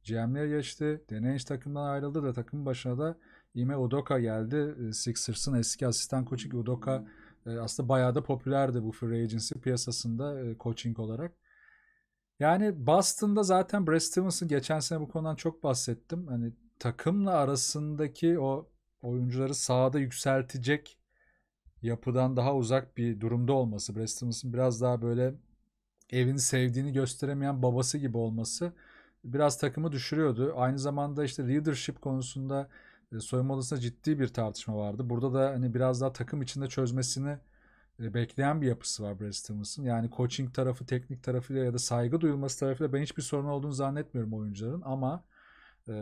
GM'liğe geçti. Deneyinç takımdan ayrıldı da takım başına da Ime Udoka geldi. Sixers'ın eski asistan koçu Udoka hmm. Ee, aslında bayağı da popülerdi bu free agency piyasasında e, coaching olarak. Yani Boston'da zaten Brad Stevens'ın geçen sene bu konudan çok bahsettim. Hani takımla arasındaki o oyuncuları sahada yükseltecek yapıdan daha uzak bir durumda olması. Brad Stevens'ın biraz daha böyle evini sevdiğini gösteremeyen babası gibi olması biraz takımı düşürüyordu. Aynı zamanda işte leadership konusunda e, soyunma odasında ciddi bir tartışma vardı. Burada da hani biraz daha takım içinde çözmesini e, bekleyen bir yapısı var Brad Stevens'ın. Yani coaching tarafı, teknik tarafıyla ya da saygı duyulması tarafıyla ben hiçbir sorun olduğunu zannetmiyorum oyuncuların ama e,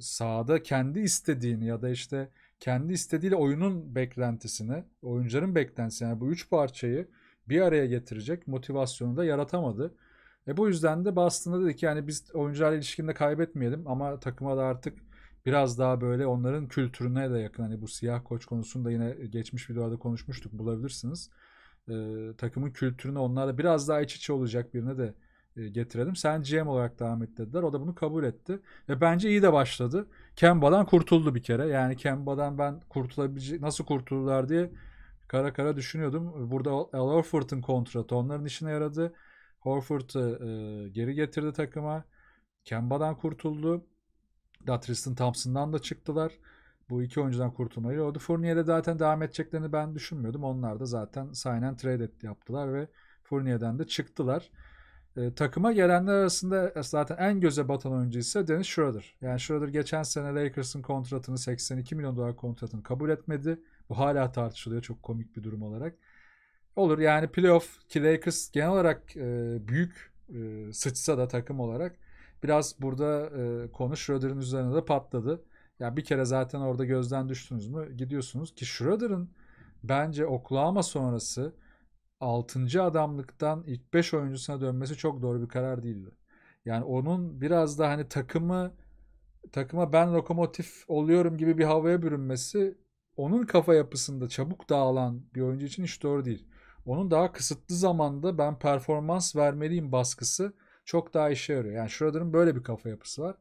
sahada kendi istediğini ya da işte kendi istediğiyle oyunun beklentisini, oyuncuların beklentisini yani bu üç parçayı bir araya getirecek motivasyonu da yaratamadı. E bu yüzden de Boston'da dedik yani biz oyuncularla ilişkinde kaybetmeyelim ama takıma da artık biraz daha böyle onların kültürüne de yakın. Hani bu siyah koç konusunda yine geçmiş videolarda konuşmuştuk bulabilirsiniz. E, takımın kültürüne onlarla biraz daha iç içe olacak birine de e, getirelim. Sen GM olarak devam et dediler. O da bunu kabul etti. Ve bence iyi de başladı. Kemba'dan kurtuldu bir kere. Yani Kemba'dan ben kurtulabilecek nasıl kurtulurlar diye kara kara düşünüyordum. Burada Al Horford'un kontratı onların işine yaradı. Horford'u e, geri getirdi takıma. Kemba'dan kurtuldu daha Tristan Thompson'dan da çıktılar. Bu iki oyuncudan kurtulmayı oldu. Fournier'e zaten devam edeceklerini ben düşünmüyordum. Onlar da zaten sign and trade et, yaptılar ve Fournier'den de çıktılar. E, takıma gelenler arasında zaten en göze batan oyuncu ise Dennis Schroeder. Yani Schroeder geçen sene Lakers'ın kontratını 82 milyon dolar kontratını kabul etmedi. Bu hala tartışılıyor çok komik bir durum olarak. Olur yani playoff ki Lakers genel olarak e, büyük e, sıçsa da takım olarak biraz burada e, konu Schroeder'ın üzerine de patladı. Ya bir kere zaten orada gözden düştünüz mü gidiyorsunuz ki Schroeder'ın bence Oklahoma sonrası 6. adamlıktan ilk 5 oyuncusuna dönmesi çok doğru bir karar değildi. Yani onun biraz da hani takımı takıma ben lokomotif oluyorum gibi bir havaya bürünmesi onun kafa yapısında çabuk dağılan bir oyuncu için hiç doğru değil. Onun daha kısıtlı zamanda ben performans vermeliyim baskısı çok daha işe yarıyor. Yani Schroeder'ın böyle bir kafa yapısı var.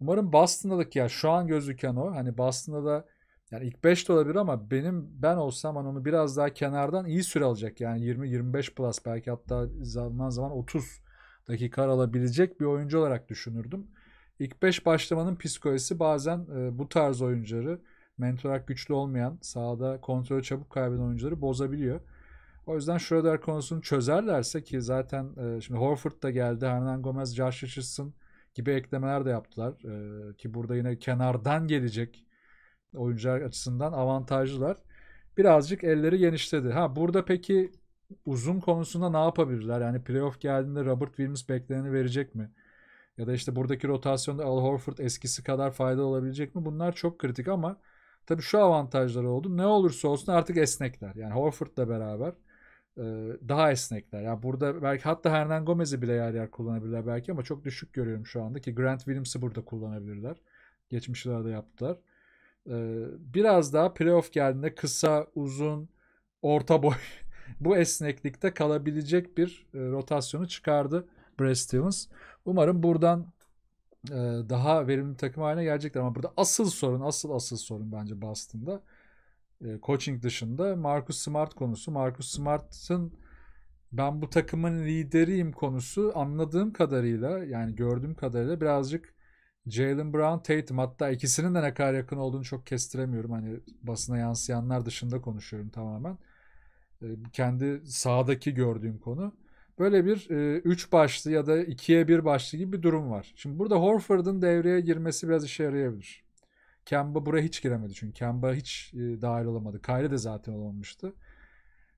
Umarım Boston'daki ya yani şu an gözüken o. Hani Boston'da da yani ilk 5 de olabilir ama benim ben olsam hani onu biraz daha kenardan iyi süre alacak. Yani 20-25 plus belki hatta zaman zaman 30 dakika alabilecek bir oyuncu olarak düşünürdüm. İlk 5 başlamanın psikolojisi bazen e, bu tarz oyuncuları mentor güçlü olmayan, sahada kontrolü çabuk kaybeden oyuncuları bozabiliyor. O yüzden Schroeder konusunu çözerlerse ki zaten e, şimdi Horford da geldi. Hernan Gomez, Josh Richardson gibi eklemeler de yaptılar. E, ki burada yine kenardan gelecek oyuncular açısından avantajlılar. Birazcık elleri genişledi. Ha burada peki uzun konusunda ne yapabilirler? Yani playoff geldiğinde Robert Williams bekleneni verecek mi? Ya da işte buradaki rotasyonda Al Horford eskisi kadar faydalı olabilecek mi? Bunlar çok kritik ama tabii şu avantajları oldu. Ne olursa olsun artık esnekler. Yani Horford'la beraber daha esnekler. Yani burada belki hatta Hernan Gomez'i bile yer yer kullanabilirler belki ama çok düşük görüyorum şu anda ki Grant Williams'ı burada kullanabilirler. Geçmişlerde yaptılar. Biraz daha playoff geldiğinde kısa, uzun, orta boy bu esneklikte kalabilecek bir rotasyonu çıkardı Brad Stevens. Umarım buradan daha verimli takım haline gelecekler ama burada asıl sorun, asıl asıl sorun bence Boston'da e, coaching dışında Marcus Smart konusu. Marcus Smart'ın ben bu takımın lideriyim konusu anladığım kadarıyla yani gördüğüm kadarıyla birazcık Jalen Brown, Tatum hatta ikisinin de ne kadar yakın olduğunu çok kestiremiyorum. Hani basına yansıyanlar dışında konuşuyorum tamamen. E, kendi sahadaki gördüğüm konu. Böyle bir 3 e, başlı ya da 2'ye 1 başlı gibi bir durum var. Şimdi burada Horford'un devreye girmesi biraz işe yarayabilir. Kemba buraya hiç giremedi çünkü. Kemba hiç e, dahil olamadı. Kyrie de zaten olamamıştı.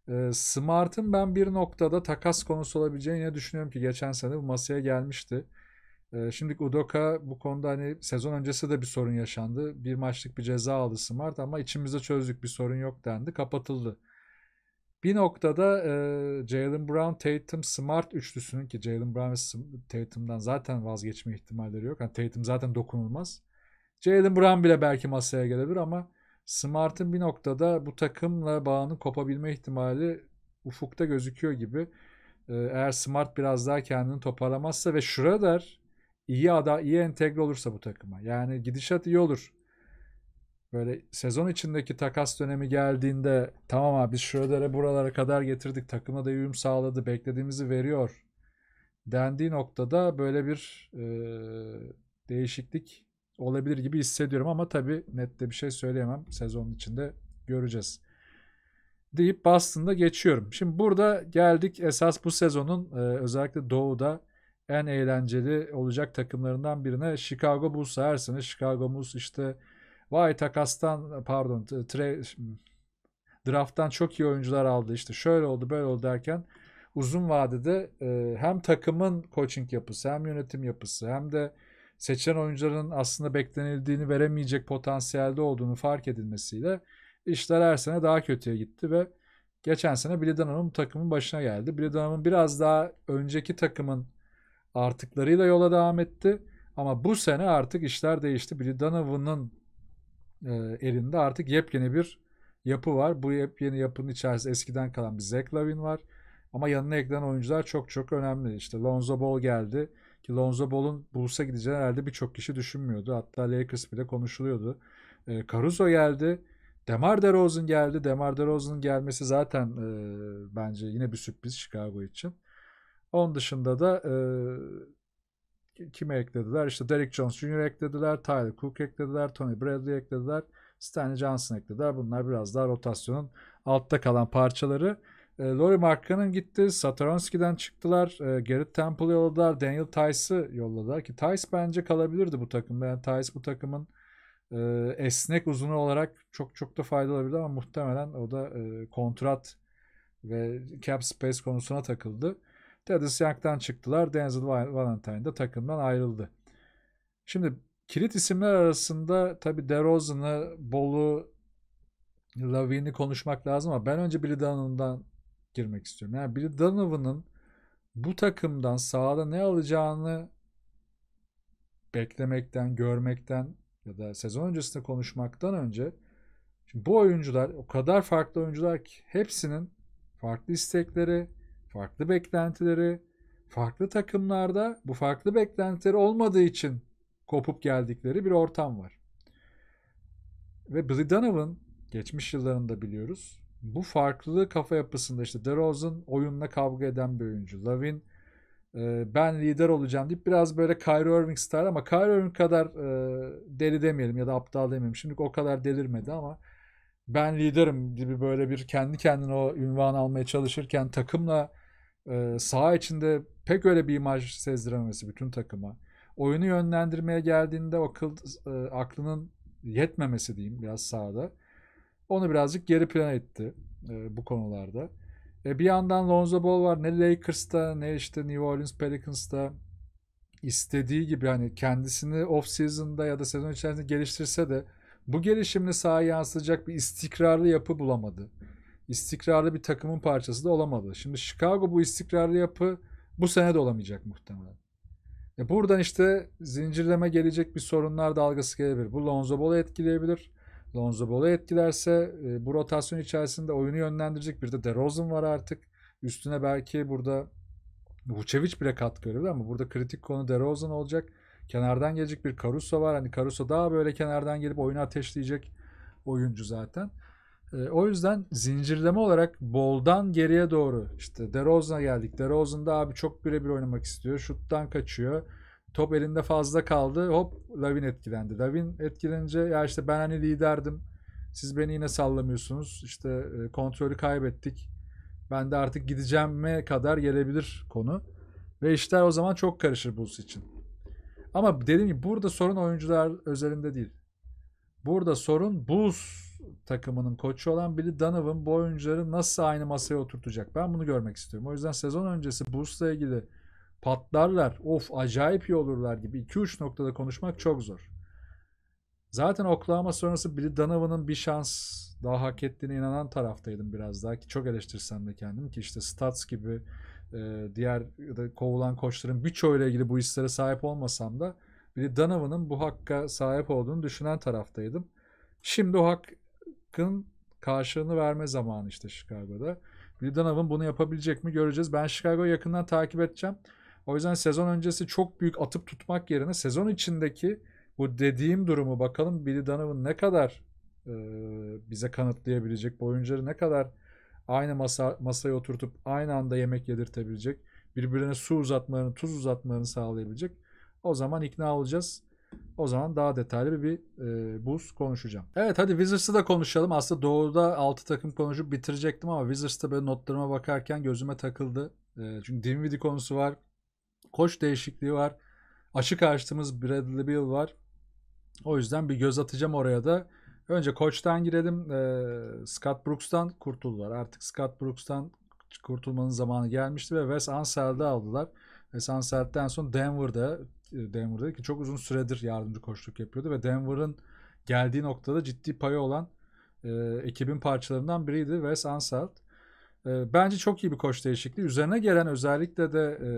E, Smart'ın ben bir noktada takas konusu olabileceğini düşünüyorum ki geçen sene bu masaya gelmişti. E, şimdi Udoka bu konuda hani sezon öncesi de bir sorun yaşandı. Bir maçlık bir ceza aldı Smart ama içimizde çözdük bir sorun yok dendi. Kapatıldı. Bir noktada e, Jalen Brown, Tatum, Smart üçlüsünün ki Jalen Brown ve Tatum'dan zaten vazgeçme ihtimalleri yok. Yani Tatum zaten dokunulmaz. Jalen şey Brown bile belki masaya gelebilir ama Smart'ın bir noktada bu takımla bağının kopabilme ihtimali ufukta gözüküyor gibi. Ee, eğer Smart biraz daha kendini toparlamazsa ve Schroeder iyi ada iyi entegre olursa bu takıma. Yani gidişat iyi olur. Böyle sezon içindeki takas dönemi geldiğinde tamam abi biz Schroeder'e buralara kadar getirdik. Takıma da uyum sağladı. Beklediğimizi veriyor. Dendiği noktada böyle bir e, değişiklik olabilir gibi hissediyorum ama tabii nette bir şey söyleyemem. Sezonun içinde göreceğiz. Deyip Boston'da geçiyorum. Şimdi burada geldik esas bu sezonun e, özellikle Doğu'da en eğlenceli olacak takımlarından birine Chicago Bulls her sene Chicago Bulls işte vay takastan pardon tre, drafttan çok iyi oyuncular aldı işte şöyle oldu böyle oldu derken uzun vadede e, hem takımın coaching yapısı hem yönetim yapısı hem de seçilen oyuncuların aslında beklenildiğini veremeyecek potansiyelde olduğunu fark edilmesiyle işler her sene daha kötüye gitti ve geçen sene Blidanum'un takımın başına geldi. Blidanum'un biraz daha önceki takımın artıklarıyla yola devam etti. Ama bu sene artık işler değişti. Blidanov'un e, elinde artık yepyeni bir yapı var. Bu yepyeni yapının içerisinde eskiden kalan bir Zach Lavin var. Ama yanına eklenen oyuncular çok çok önemli. İşte Lonzo Ball geldi. Ki Lonzo Ball'un Bulls'a gideceği herhalde birçok kişi düşünmüyordu. Hatta Lakers bile konuşuluyordu. E, Caruso geldi. Demar DeRozan geldi. Demar DeRozan'ın gelmesi zaten e, bence yine bir sürpriz Chicago için. Onun dışında da e, kime eklediler? İşte Derek Jones Jr. eklediler. Tyler Cook eklediler. Tony Bradley eklediler. Stanley Johnson eklediler. Bunlar biraz daha rotasyonun altta kalan parçaları. E, ee, Lori Markkanen gitti. Satoranski'den çıktılar. E, ee, Garrett Temple yolladılar. Daniel Tice'ı yolladılar ki Tice bence kalabilirdi bu takımda. Yani Tice bu takımın e, esnek uzunu olarak çok çok da faydalı olabilir ama muhtemelen o da e, kontrat ve cap space konusuna takıldı. Thaddeus Young'dan çıktılar. Denzel Valentine de takımdan ayrıldı. Şimdi kilit isimler arasında tabi DeRozan'ı, Bolu, Lavin'i konuşmak lazım ama ben önce Billy Donovan'dan girmek istiyorum. Yani biri Donovan'ın bu takımdan sahada ne alacağını beklemekten, görmekten ya da sezon öncesinde konuşmaktan önce şimdi bu oyuncular o kadar farklı oyuncular ki hepsinin farklı istekleri, farklı beklentileri, farklı takımlarda bu farklı beklentileri olmadığı için kopup geldikleri bir ortam var. Ve Billy Donovan geçmiş yıllarında biliyoruz bu farklılığı kafa yapısında işte DeRozan oyunla kavga eden bir oyuncu. Lavin e, ben lider olacağım deyip biraz böyle Kyrie Irving star ama Kyrie Irving kadar e, deli demeyelim ya da aptal demeyelim. Şimdi o kadar delirmedi ama ben liderim gibi böyle bir kendi kendine o ünvan almaya çalışırken takımla e, saha içinde pek öyle bir imaj sezdirememesi bütün takıma. Oyunu yönlendirmeye geldiğinde akıl e, aklının yetmemesi diyeyim biraz sahada onu birazcık geri plana etti e, bu konularda. E, bir yandan Lonzo Ball var. Ne Lakers'ta ne işte New Orleans Pelicans'ta istediği gibi hani kendisini off season'da ya da sezon içerisinde geliştirse de bu gelişimini sahaya yansıtacak bir istikrarlı yapı bulamadı. İstikrarlı bir takımın parçası da olamadı. Şimdi Chicago bu istikrarlı yapı bu sene de olamayacak muhtemelen. E buradan işte zincirleme gelecek bir sorunlar dalgası gelebilir. Bu Lonzo Ball'u etkileyebilir. Lonzo Ball'u etkilerse e, bu rotasyon içerisinde oyunu yönlendirecek bir de DeRozan var artık. Üstüne belki burada Vucevic bile katkı görebilir ama burada kritik konu DeRozan olacak. Kenardan gelecek bir Caruso var. Hani Caruso daha böyle kenardan gelip oyunu ateşleyecek oyuncu zaten. E, o yüzden zincirleme olarak boldan geriye doğru işte DeRozan'a geldik. DeRozan da abi çok birebir oynamak istiyor. Şuttan kaçıyor. Top elinde fazla kaldı. Hop Lavin etkilendi. Lavin etkilenince ya işte ben hani liderdim. Siz beni yine sallamıyorsunuz. İşte e, kontrolü kaybettik. Ben de artık gideceğime kadar gelebilir konu. Ve işler o zaman çok karışır Bulls için. Ama dediğim gibi burada sorun oyuncular özelinde değil. Burada sorun Bulls takımının koçu olan Billy Donovan bu oyuncuları nasıl aynı masaya oturtacak? Ben bunu görmek istiyorum. O yüzden sezon öncesi Bulls'la ilgili patlarlar, of acayip iyi olurlar gibi 2-3 noktada konuşmak çok zor. Zaten oklama sonrası Billy Donovan'ın bir şans daha hak ettiğine inanan taraftaydım biraz daha ki çok eleştirsem de kendim ki işte Stats gibi e, diğer da kovulan koçların birçoğuyla ilgili bu hislere sahip olmasam da Billy Donovan'ın bu hakka sahip olduğunu düşünen taraftaydım. Şimdi o hakkın karşılığını verme zamanı işte Chicago'da. Billy Donovan bunu yapabilecek mi göreceğiz. Ben Chicago'yu yakından takip edeceğim. O yüzden sezon öncesi çok büyük atıp tutmak yerine sezon içindeki bu dediğim durumu bakalım Billy Donovan ne kadar e, bize kanıtlayabilecek, bu oyuncuları ne kadar aynı masa, masaya oturtup aynı anda yemek yedirtebilecek, birbirine su uzatmalarını, tuz uzatmalarını sağlayabilecek. O zaman ikna olacağız. O zaman daha detaylı bir, bir e, buz konuşacağım. Evet hadi Wizards'ı da konuşalım. Aslında doğuda 6 takım konuşup bitirecektim ama Wizards'ta böyle notlarıma bakarken gözüme takıldı. E, çünkü Dinwiddie konusu var. Koç değişikliği var. Açık açtığımız Bradley Bill var. O yüzden bir göz atacağım oraya da. Önce koçtan girelim. Ee, Scott Brooks'tan kurtuldular. Artık Scott Brooks'tan kurtulmanın zamanı gelmişti ve Wes Ansel'de aldılar. Wes Ansel'den sonra Denver'da e, Denver'da ki çok uzun süredir yardımcı koçluk yapıyordu ve Denver'ın geldiği noktada ciddi payı olan e, ekibin parçalarından biriydi Wes Anseld. Ee, bence çok iyi bir koç değişikliği. Üzerine gelen özellikle de e,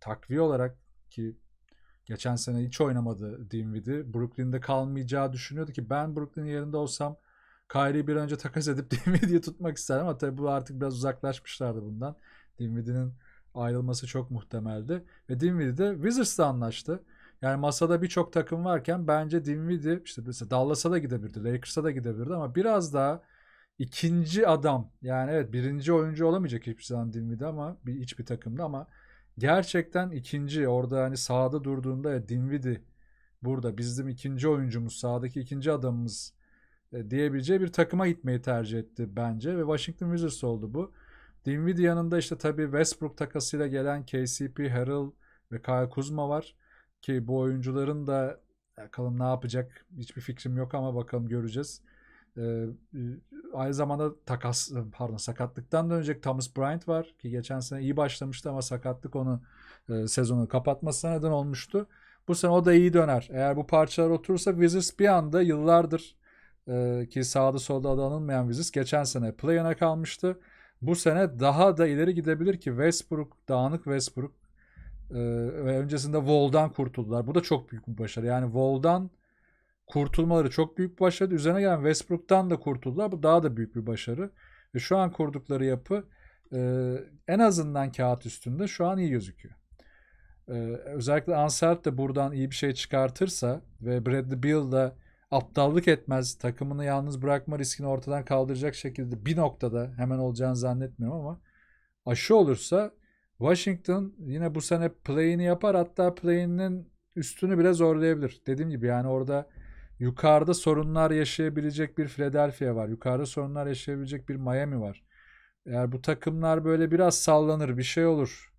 takviye olarak ki geçen sene hiç oynamadı Dinwiddie. Brooklyn'de kalmayacağı düşünüyordu ki ben Brooklyn'in yerinde olsam Kyrie'yi bir önce takas edip Dinwiddie'yi tutmak isterim. Ama tabii bu artık biraz uzaklaşmışlardı bundan. Dinwiddie'nin ayrılması çok muhtemeldi. Ve Dinwiddie de Wizards'la anlaştı. Yani masada birçok takım varken bence Dinwiddie işte mesela Dallas'a da gidebilirdi, Lakers'a da gidebilirdi ama biraz daha ikinci adam yani evet birinci oyuncu olamayacak hiçbir zaman Dinwiddie ama bir, hiçbir takımda ama gerçekten ikinci orada hani sahada durduğunda ya Dinwiddie burada bizim ikinci oyuncumuz sahadaki ikinci adamımız e, diyebileceği bir takıma gitmeyi tercih etti bence ve Washington Wizards oldu bu. Dinwiddie yanında işte tabii Westbrook takasıyla gelen KCP, Harrell ve Kyle Kuzma var ki bu oyuncuların da bakalım ne yapacak hiçbir fikrim yok ama bakalım göreceğiz. Ee, e, aynı zamanda takas e, pardon sakatlıktan dönecek Thomas Bryant var ki geçen sene iyi başlamıştı ama sakatlık onu e, sezonu kapatmasına neden olmuştu. Bu sene o da iyi döner. Eğer bu parçalar oturursa Wizards bir anda yıllardır e, ki sağda solda adı anılmayan Wizards geçen sene play'ine kalmıştı. Bu sene daha da ileri gidebilir ki Westbrook, dağınık Westbrook e, ve öncesinde Wall'dan kurtuldular. Bu da çok büyük bir başarı. Yani Wall'dan kurtulmaları çok büyük bir başarı. Üzerine gelen Westbrook'tan da kurtuldular. Bu daha da büyük bir başarı. Ve şu an kurdukları yapı e, en azından kağıt üstünde şu an iyi gözüküyor. E, özellikle Ansart da buradan iyi bir şey çıkartırsa ve Bradley Beal da aptallık etmez, takımını yalnız bırakma riskini ortadan kaldıracak şekilde bir noktada hemen olacağını zannetmiyorum ama aşı olursa Washington yine bu sene play'ini yapar hatta play'inin üstünü bile zorlayabilir. Dediğim gibi yani orada Yukarıda sorunlar yaşayabilecek bir Philadelphia var. Yukarıda sorunlar yaşayabilecek bir Miami var. Eğer bu takımlar böyle biraz sallanır bir şey olur.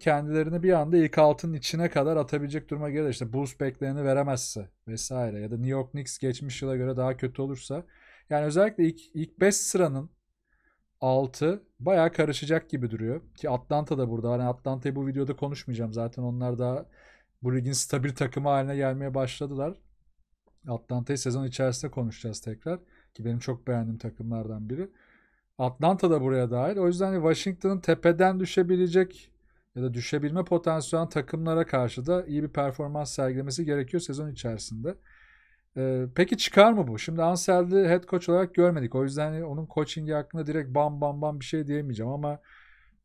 kendilerini bir anda ilk altın içine kadar atabilecek duruma gelir. İşte boost backlerini veremezse vesaire ya da New York Knicks geçmiş yıla göre daha kötü olursa. Yani özellikle ilk, ilk 5 sıranın 6 baya karışacak gibi duruyor. Ki Atlanta da burada var. Yani Atlanta'yı bu videoda konuşmayacağım. Zaten onlar daha bu ligin stabil takımı haline gelmeye başladılar. Atlanta'yı sezon içerisinde konuşacağız tekrar. Ki benim çok beğendiğim takımlardan biri. Atlanta da buraya dahil. O yüzden Washington'ın tepeden düşebilecek ya da düşebilme potansiyel takımlara karşı da iyi bir performans sergilemesi gerekiyor sezon içerisinde. Ee, peki çıkar mı bu? Şimdi Ansel'i head coach olarak görmedik. O yüzden hani onun coachingi hakkında direkt bam bam bam bir şey diyemeyeceğim ama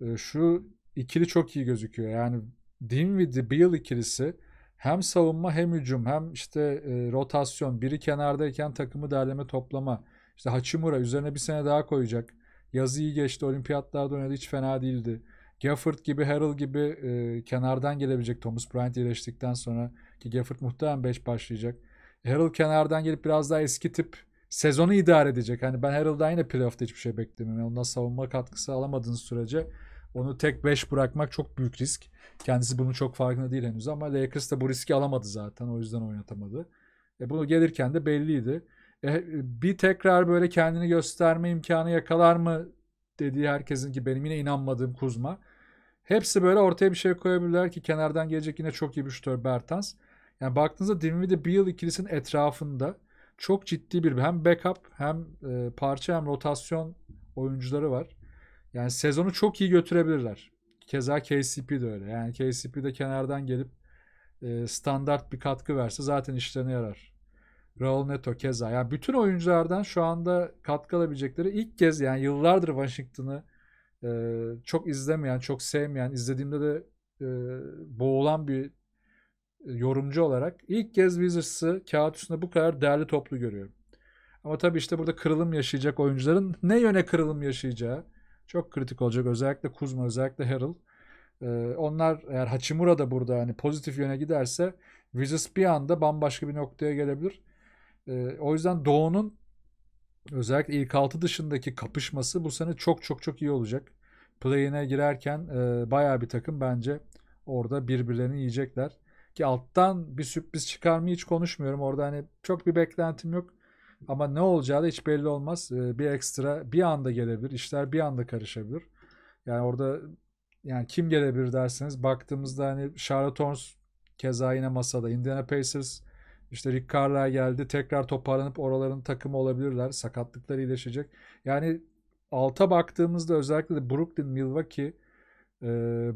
e, şu ikili çok iyi gözüküyor. Yani Dinwiddie Bill ikilisi hem savunma hem hücum hem işte e, rotasyon biri kenardayken takımı derleme toplama işte Hachimura üzerine bir sene daha koyacak. Yazı iyi geçti. Olimpiyatlarda oynadı hiç fena değildi. Gafford gibi, Harrell gibi e, kenardan gelebilecek Thomas Bryant iyileştikten sonra ki Gafford muhtemelen 5 başlayacak. Harrell kenardan gelip biraz daha eski tip sezonu idare edecek. Hani ben Harrell'dan yine playoff'ta hiçbir şey beklemiyorum. Yani ondan savunma katkısı alamadığınız sürece onu tek 5 bırakmak çok büyük risk. Kendisi bunun çok farkında değil henüz ama Lakers da bu riski alamadı zaten. O yüzden oynatamadı. E bunu gelirken de belliydi. E, bir tekrar böyle kendini gösterme imkanı yakalar mı dediği herkesin ki benim yine inanmadığım Kuzma. Hepsi böyle ortaya bir şey koyabilirler ki kenardan gelecek yine çok iyi bir şutör Bertans. Yani baktığınızda Dinwiddie yıl ikilisinin etrafında çok ciddi bir hem backup hem e, parça hem rotasyon oyuncuları var. Yani sezonu çok iyi götürebilirler. Keza KCP de öyle. Yani KCP de kenardan gelip e, standart bir katkı verse zaten işlerine yarar. Raul Neto keza. Yani bütün oyunculardan şu anda katkı alabilecekleri ilk kez yani yıllardır Washington'ı e, çok izlemeyen, çok sevmeyen, izlediğimde de e, boğulan bir e, yorumcu olarak ilk kez Wizards'ı kağıt üstünde bu kadar değerli toplu görüyorum. Ama tabii işte burada kırılım yaşayacak oyuncuların ne yöne kırılım yaşayacağı, çok kritik olacak. Özellikle Kuzma, özellikle Harrell. Ee, onlar eğer Hachimura da burada hani pozitif yöne giderse Wizards bir anda bambaşka bir noktaya gelebilir. Ee, o yüzden Doğu'nun özellikle ilk altı dışındaki kapışması bu sene çok çok çok iyi olacak. Play'ine girerken e, bayağı bir takım bence orada birbirlerini yiyecekler. Ki alttan bir sürpriz çıkar mı hiç konuşmuyorum. Orada hani çok bir beklentim yok. Ama ne olacağı da hiç belli olmaz. Ee, bir ekstra bir anda gelebilir. İşler bir anda karışabilir. Yani orada yani kim gelebilir derseniz baktığımızda hani Charlotte Hornets keza yine masada. Indiana Pacers işte Rick Carlisle geldi. Tekrar toparlanıp oraların takımı olabilirler. Sakatlıkları iyileşecek. Yani alta baktığımızda özellikle de Brooklyn, Milwaukee, e,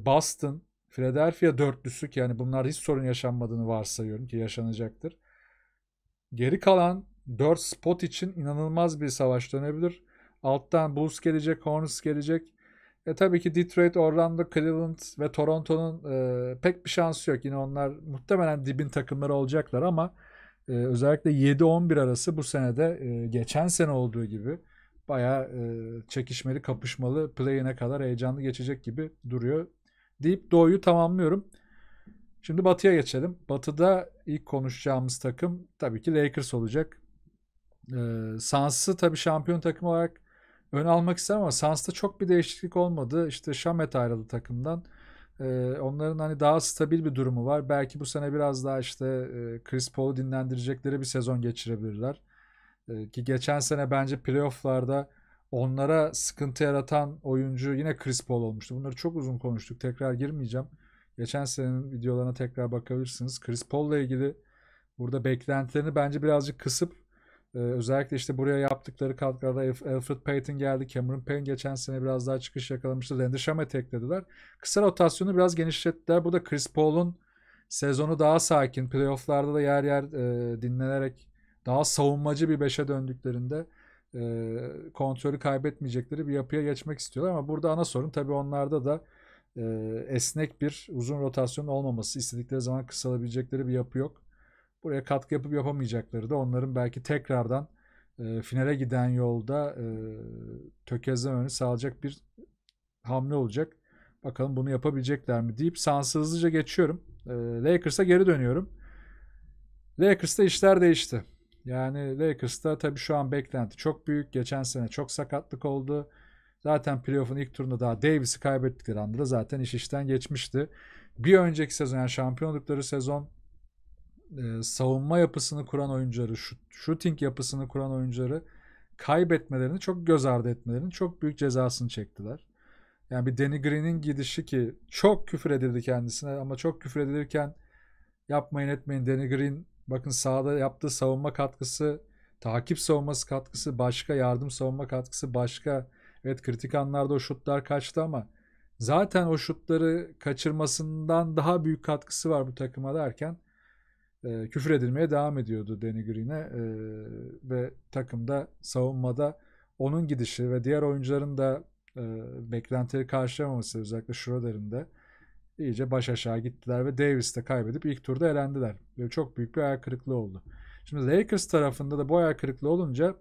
Boston, Philadelphia dörtlüsü ki yani bunlar hiç sorun yaşanmadığını varsayıyorum ki yaşanacaktır. Geri kalan 4 spot için inanılmaz bir savaş dönebilir. Alttan Bulls gelecek, Hornets gelecek. E tabii ki Detroit, Orlando, Cleveland ve Toronto'nun e, pek bir şansı yok. Yine onlar muhtemelen dibin takımları olacaklar ama e, özellikle 7-11 arası bu senede e, geçen sene olduğu gibi bayağı e, çekişmeli, kapışmalı, play'ine kadar heyecanlı geçecek gibi duruyor. Deyip Doğu'yu tamamlıyorum. Şimdi Batı'ya geçelim. Batı'da ilk konuşacağımız takım tabii ki Lakers olacak. E, Sans'ı tabii şampiyon takım olarak ön almak ister ama Sans'ta çok bir değişiklik olmadı. İşte Şamet ayrıldı takımdan. E, onların hani daha stabil bir durumu var. Belki bu sene biraz daha işte e, Chris Paul'u dinlendirecekleri bir sezon geçirebilirler. E, ki geçen sene bence playofflarda onlara sıkıntı yaratan oyuncu yine Chris Paul olmuştu. Bunları çok uzun konuştuk. Tekrar girmeyeceğim. Geçen senenin videolarına tekrar bakabilirsiniz. Chris Paul'la ilgili burada beklentilerini bence birazcık kısıp ee, özellikle işte buraya yaptıkları katkılarda Alfred Payton geldi. Cameron Payne geçen sene biraz daha çıkış yakalamıştı. Randy Shamet eklediler. Kısa rotasyonu biraz genişlettiler. Burada Chris Paul'un sezonu daha sakin. Playoff'larda da yer yer e, dinlenerek daha savunmacı bir beşe döndüklerinde e, kontrolü kaybetmeyecekleri bir yapıya geçmek istiyorlar. Ama burada ana sorun tabii onlarda da e, esnek bir uzun rotasyon olmaması. istedikleri zaman kısalabilecekleri bir yapı yok buraya katkı yapıp yapamayacakları da onların belki tekrardan e, finale giden yolda e, tökezlemeni sağlayacak bir hamle olacak. Bakalım bunu yapabilecekler mi deyip Sans'ı hızlıca geçiyorum. E, Lakers'a geri dönüyorum. Lakers'ta işler değişti. Yani Lakers'ta tabii şu an beklenti çok büyük. Geçen sene çok sakatlık oldu. Zaten playoff'un ilk turunda daha Davis'i kaybettikleri anda da zaten iş işten geçmişti. Bir önceki sezon yani şampiyonlukları sezon e, savunma yapısını kuran oyuncuları, shooting yapısını kuran oyuncuları kaybetmelerini, çok göz ardı etmelerini çok büyük cezasını çektiler. Yani bir Danny Green'in gidişi ki çok küfür edildi kendisine ama çok küfür edilirken yapmayın etmeyin Danny Green bakın sahada yaptığı savunma katkısı, takip savunması katkısı başka, yardım savunma katkısı başka. Evet kritik anlarda o şutlar kaçtı ama zaten o şutları kaçırmasından daha büyük katkısı var bu takıma derken e, küfür edilmeye devam ediyordu Danny Green'e e, ve takımda savunmada onun gidişi ve diğer oyuncuların da e, beklentileri karşılamaması özellikle Schroeder'in de iyice baş aşağı gittiler ve de kaybedip ilk turda elendiler. ve çok büyük bir ayak kırıklığı oldu. Şimdi Lakers tarafında da bu ayak kırıklığı olunca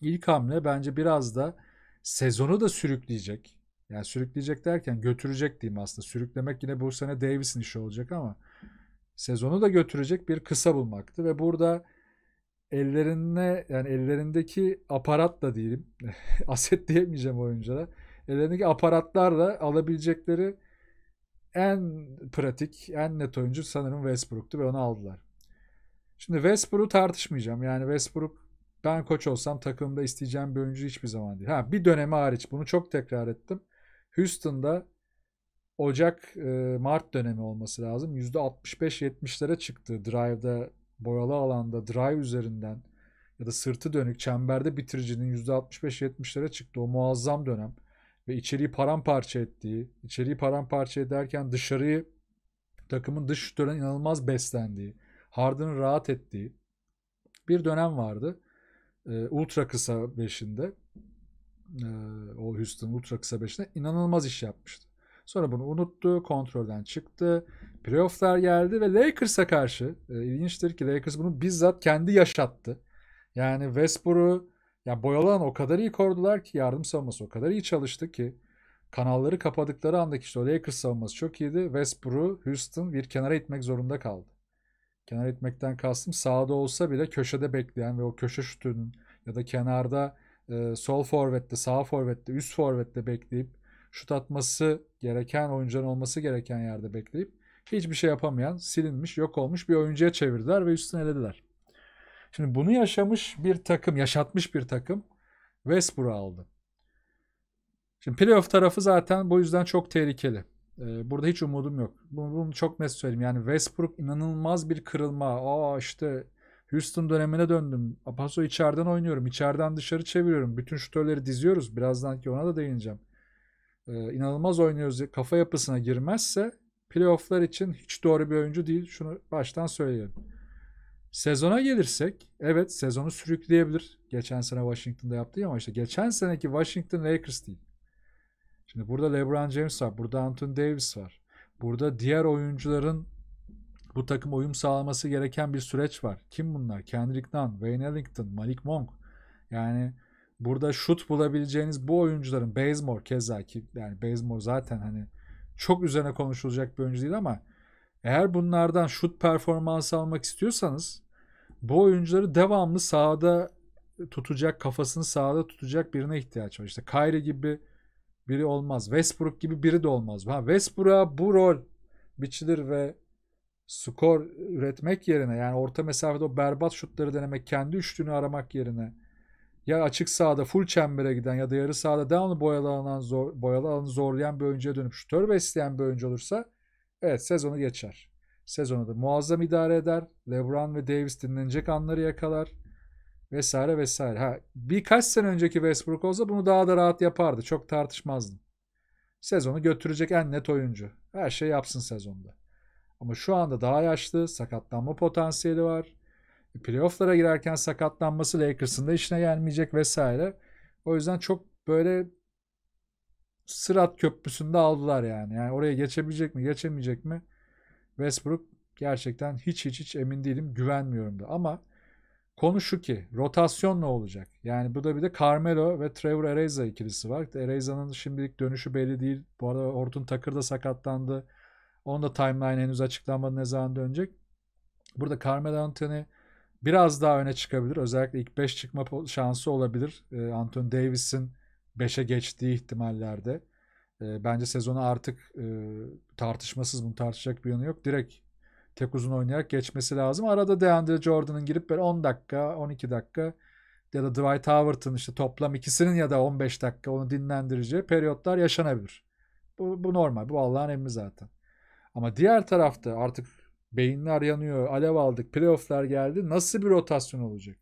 ilk hamle bence biraz da sezonu da sürükleyecek. Yani sürükleyecek derken götürecek diyeyim aslında. Sürüklemek yine bu sene Davis'in işi olacak ama sezonu da götürecek bir kısa bulmaktı ve burada ellerine yani ellerindeki aparatla diyelim aset diyemeyeceğim oyunculara ellerindeki aparatlarla alabilecekleri en pratik, en net oyuncu sanırım Westbrook'tu ve onu aldılar. Şimdi Westbrook'u tartışmayacağım. Yani Westbrook ben koç olsam takımda isteyeceğim bir oyuncu hiçbir zaman değil. Ha bir dönemi hariç bunu çok tekrar ettim. Houston'da Ocak-Mart e, dönemi olması lazım. %65-70'lere çıktı drive'da boyalı alanda drive üzerinden ya da sırtı dönük çemberde bitiricinin %65-70'lere çıktı. O muazzam dönem ve içeriği paramparça ettiği, içeriği paramparça ederken dışarıyı takımın dış şutörden inanılmaz beslendiği, Harden'ın rahat ettiği bir dönem vardı. Ee, ultra kısa beşinde ee, o Houston ultra kısa beşinde inanılmaz iş yapmıştı. Sonra bunu unuttu. Kontrolden çıktı. Playoff'lar geldi ve Lakers'a karşı e, ilginçtir ki Lakers bunu bizzat kendi yaşattı. Yani Westbrook'u ya boyalan o kadar iyi kordular ki yardım savunması o kadar iyi çalıştı ki kanalları kapadıkları andaki işte o Lakers savunması çok iyiydi. Westbrook'u Houston bir kenara itmek zorunda kaldı. Kenara itmekten kastım sağda olsa bile köşede bekleyen ve o köşe şutunun ya da kenarda e, sol forvette, sağ forvette, üst forvette bekleyip şut atması gereken oyuncuların olması gereken yerde bekleyip hiçbir şey yapamayan, silinmiş, yok olmuş bir oyuncuya çevirdiler ve üstüne elediler. Şimdi bunu yaşamış bir takım, yaşatmış bir takım Westbrook'u aldı. Şimdi playoff tarafı zaten bu yüzden çok tehlikeli. Ee, burada hiç umudum yok. Bunu, bunu çok net söyleyeyim. Yani Westbrook inanılmaz bir kırılma. Aa işte Houston dönemine döndüm. Paso içeriden oynuyorum. içeriden dışarı çeviriyorum. Bütün şutörleri diziyoruz. Birazdan ki ona da değineceğim. Ee, inanılmaz oynuyoruz kafa yapısına girmezse playofflar için hiç doğru bir oyuncu değil. Şunu baştan söyleyeyim. Sezona gelirsek evet sezonu sürükleyebilir. Geçen sene Washington'da yaptı ama işte geçen seneki Washington Lakers değil. Şimdi burada LeBron James var. Burada Anthony Davis var. Burada diğer oyuncuların bu takım uyum sağlaması gereken bir süreç var. Kim bunlar? Kendrick Nunn, Wayne Ellington, Malik Monk. Yani Burada şut bulabileceğiniz bu oyuncuların Bazemore keza ki yani Bazemore zaten hani çok üzerine konuşulacak bir oyuncu değil ama eğer bunlardan şut performansı almak istiyorsanız bu oyuncuları devamlı sahada tutacak, kafasını sahada tutacak birine ihtiyaç var. İşte Kyrie gibi biri olmaz. Westbrook gibi biri de olmaz. Ha Westbrook'a bu rol biçilir ve skor üretmek yerine yani orta mesafede o berbat şutları denemek, kendi üçlüğünü aramak yerine ya açık sahada full çembere giden ya da yarı sahada devamlı boyalanan, alanı, zor, boyalı alanı zorlayan bir oyuncuya dönüp şutör besleyen bir oyuncu olursa evet sezonu geçer. Sezonu da muazzam idare eder. LeBron ve Davis dinlenecek anları yakalar vesaire vesaire. Ha, birkaç sene önceki Westbrook olsa bunu daha da rahat yapardı. Çok tartışmazdım. Sezonu götürecek en net oyuncu. Her şey yapsın sezonda. Ama şu anda daha yaşlı, sakatlanma potansiyeli var playofflara girerken sakatlanması Lakers'ın da işine gelmeyecek vesaire. O yüzden çok böyle sırat köprüsünde aldılar yani. Yani oraya geçebilecek mi, geçemeyecek mi? Westbrook gerçekten hiç hiç hiç emin değilim, güvenmiyorum da. Ama konu şu ki rotasyon ne olacak? Yani bu da bir de Carmelo ve Trevor Ariza ikilisi var. Ariza'nın şimdilik dönüşü belli değil. Bu arada Orton Takır da sakatlandı. Onun da timeline henüz açıklanmadı ne zaman dönecek. Burada Carmelo Anthony biraz daha öne çıkabilir. Özellikle ilk 5 çıkma şansı olabilir. E, Anthony Davis'in 5'e geçtiği ihtimallerde. E, bence sezonu artık e, tartışmasız bunu tartışacak bir yanı yok. Direkt tek uzun oynayarak geçmesi lazım. Arada DeAndre Jordan'ın girip böyle 10 dakika, 12 dakika ya da Dwight Howard'ın işte toplam ikisinin ya da 15 dakika onu dinlendireceği periyotlar yaşanabilir. Bu, bu normal. Bu Allah'ın emri zaten. Ama diğer tarafta artık Beyinler yanıyor, alev aldık, playofflar geldi. Nasıl bir rotasyon olacak?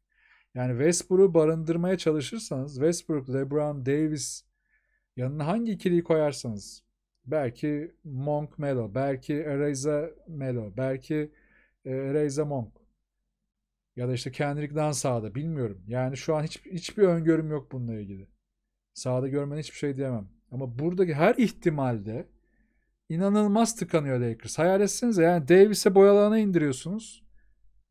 Yani Westbrook'u barındırmaya çalışırsanız Westbrook, LeBron, Davis yanına hangi ikiliyi koyarsanız belki Monk Melo, belki Ereza Melo, belki e, Ereza Monk ya da işte Kendrick'den sağda bilmiyorum. Yani şu an hiç, hiçbir öngörüm yok bununla ilgili. Sağda görmen hiçbir şey diyemem. Ama buradaki her ihtimalde inanılmaz tıkanıyor Lakers. Hayal etsenize yani Davis'e boyalana indiriyorsunuz.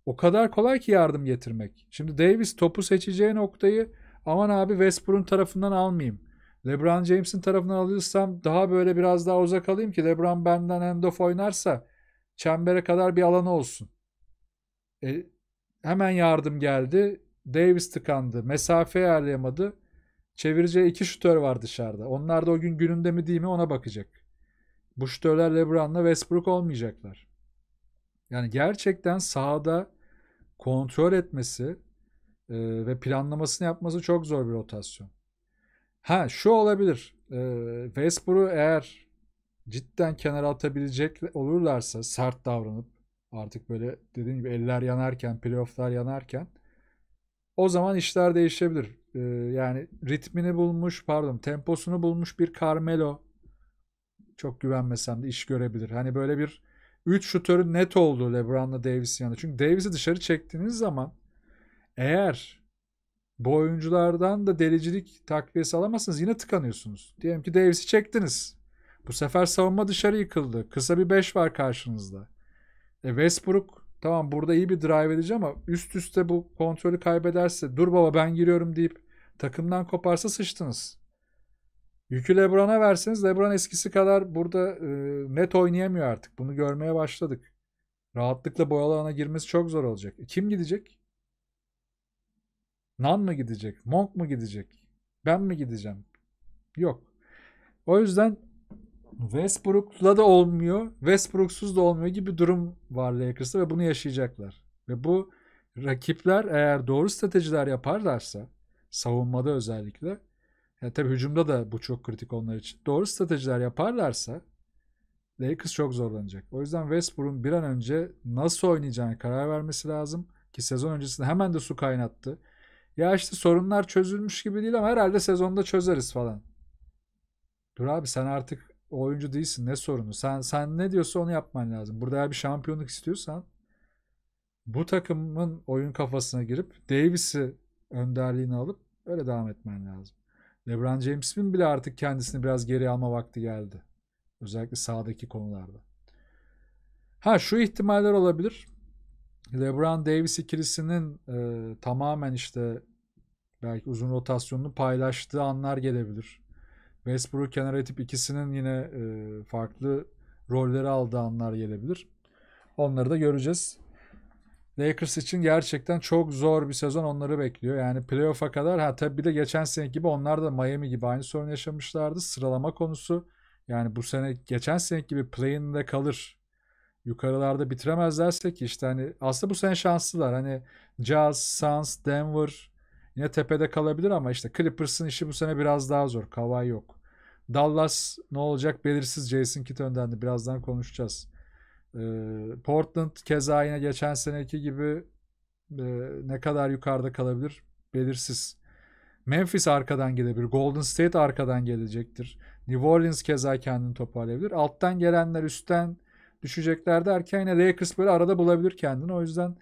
O kadar kolay ki yardım getirmek. Şimdi Davis topu seçeceği noktayı aman abi Westbrook'un tarafından almayayım. LeBron James'in tarafından alırsam daha böyle biraz daha uzak alayım ki LeBron benden handoff oynarsa çembere kadar bir alanı olsun. E, hemen yardım geldi. Davis tıkandı. Mesafe ayarlayamadı. Çevireceği iki şutör var dışarıda. Onlar da o gün gününde mi değil mi ona bakacak. Bu şütörler LeBron'la Westbrook olmayacaklar. Yani gerçekten sahada kontrol etmesi e, ve planlamasını yapması çok zor bir rotasyon. Ha şu olabilir. E, Westbrook'u eğer cidden kenara atabilecek olurlarsa sert davranıp artık böyle dediğim gibi eller yanarken, playofflar yanarken o zaman işler değişebilir. E, yani ritmini bulmuş, pardon temposunu bulmuş bir Carmelo çok güvenmesem de iş görebilir. Hani böyle bir 3 şutörün net oldu LeBron'la Davis'in yanında. Çünkü Davis'i dışarı çektiğiniz zaman eğer bu oyunculardan da delicilik takviyesi alamazsınız yine tıkanıyorsunuz. Diyelim ki Davis'i çektiniz. Bu sefer savunma dışarı yıkıldı. Kısa bir 5 var karşınızda. E Westbrook tamam burada iyi bir drive edici ama üst üste bu kontrolü kaybederse dur baba ben giriyorum deyip takımdan koparsa sıçtınız. Yükü Lebron'a verseniz Lebron eskisi kadar burada e, net oynayamıyor artık. Bunu görmeye başladık. Rahatlıkla bu alana girmesi çok zor olacak. E, kim gidecek? Nan mı gidecek? Monk mu gidecek? Ben mi gideceğim? Yok. O yüzden Westbrook'la da olmuyor, Westbrook'suz da olmuyor gibi bir durum var Lakers'ta ve bunu yaşayacaklar. Ve bu rakipler eğer doğru stratejiler yaparlarsa savunmada özellikle yani tabii hücumda da bu çok kritik onlar için. Doğru stratejiler yaparlarsa Lakers çok zorlanacak. O yüzden Westbrook'un bir an önce nasıl oynayacağını karar vermesi lazım. Ki sezon öncesinde hemen de su kaynattı. Ya işte sorunlar çözülmüş gibi değil ama herhalde sezonda çözeriz falan. Dur abi sen artık oyuncu değilsin. Ne sorunu? Sen sen ne diyorsa onu yapman lazım. Burada eğer bir şampiyonluk istiyorsan bu takımın oyun kafasına girip Davis'i önderliğini alıp öyle devam etmen lazım. LeBron James'in bile artık kendisini biraz geri alma vakti geldi. Özellikle sağdaki konularda. Ha şu ihtimaller olabilir. LeBron Davis ikilisinin e, tamamen işte belki uzun rotasyonunu paylaştığı anlar gelebilir. Westbrook kenara itip ikisinin yine e, farklı rolleri aldığı anlar gelebilir. Onları da göreceğiz. Lakers için gerçekten çok zor bir sezon onları bekliyor. Yani playoff'a kadar ha tabii bir de geçen sene gibi onlar da Miami gibi aynı sorun yaşamışlardı. Sıralama konusu yani bu sene geçen sene gibi play'inde kalır. Yukarılarda bitiremezlerse ki işte hani aslında bu sene şanslılar. Hani Jazz, Suns, Denver yine tepede kalabilir ama işte Clippers'ın işi bu sene biraz daha zor. Kavay yok. Dallas ne olacak belirsiz Jason Kidd öndendi. Birazdan konuşacağız. Portland keza yine geçen seneki gibi ne kadar yukarıda kalabilir belirsiz. Memphis arkadan gelebilir. Golden State arkadan gelecektir. New Orleans keza kendini toparlayabilir. Alttan gelenler üstten düşecekler derken yine Lakers böyle arada bulabilir kendini. O yüzden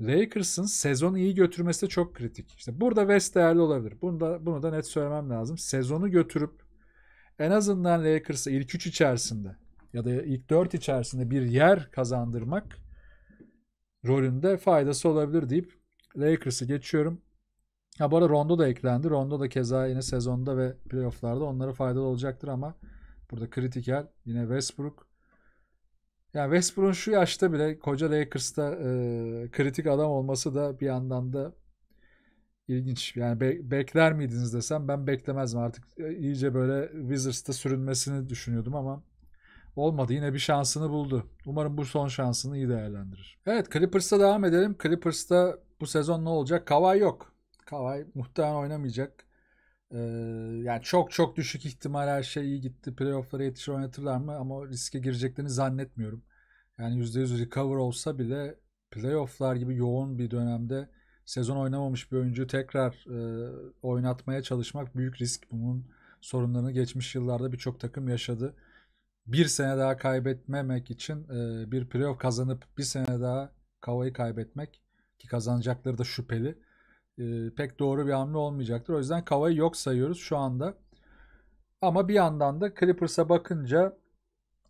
Lakers'ın sezonu iyi götürmesi de çok kritik. İşte burada West değerli olabilir. Bunu da, bunu da net söylemem lazım. Sezonu götürüp en azından Lakers'ı ilk üç içerisinde ya da ilk dört içerisinde bir yer kazandırmak rolünde faydası olabilir deyip Lakers'ı geçiyorum. Ha bu arada Rondo da eklendi. Rondo da keza yine sezonda ve playofflarda onlara faydalı olacaktır ama burada kritiker yine Westbrook. Yani Westbrook'un şu yaşta bile koca Lakers'ta e, kritik adam olması da bir yandan da ilginç. Yani be- bekler miydiniz desem ben beklemezdim artık. E, iyice böyle Wizards'ta sürünmesini düşünüyordum ama Olmadı yine bir şansını buldu. Umarım bu son şansını iyi değerlendirir. Evet Clippers'ta devam edelim. Clippers'ta bu sezon ne olacak? Kawhi yok. Kawhi muhtemelen oynamayacak. Ee, yani çok çok düşük ihtimal her şey iyi gitti. Playoff'lara yetişir oynatırlar mı? Ama riske gireceklerini zannetmiyorum. Yani %100 recover olsa bile playoff'lar gibi yoğun bir dönemde sezon oynamamış bir oyuncuyu tekrar e, oynatmaya çalışmak büyük risk. Bunun sorunlarını geçmiş yıllarda birçok takım yaşadı bir sene daha kaybetmemek için e, bir playoff kazanıp bir sene daha Kava'yı kaybetmek ki kazanacakları da şüpheli e, pek doğru bir hamle olmayacaktır. O yüzden Kava'yı yok sayıyoruz şu anda. Ama bir yandan da Clippers'a bakınca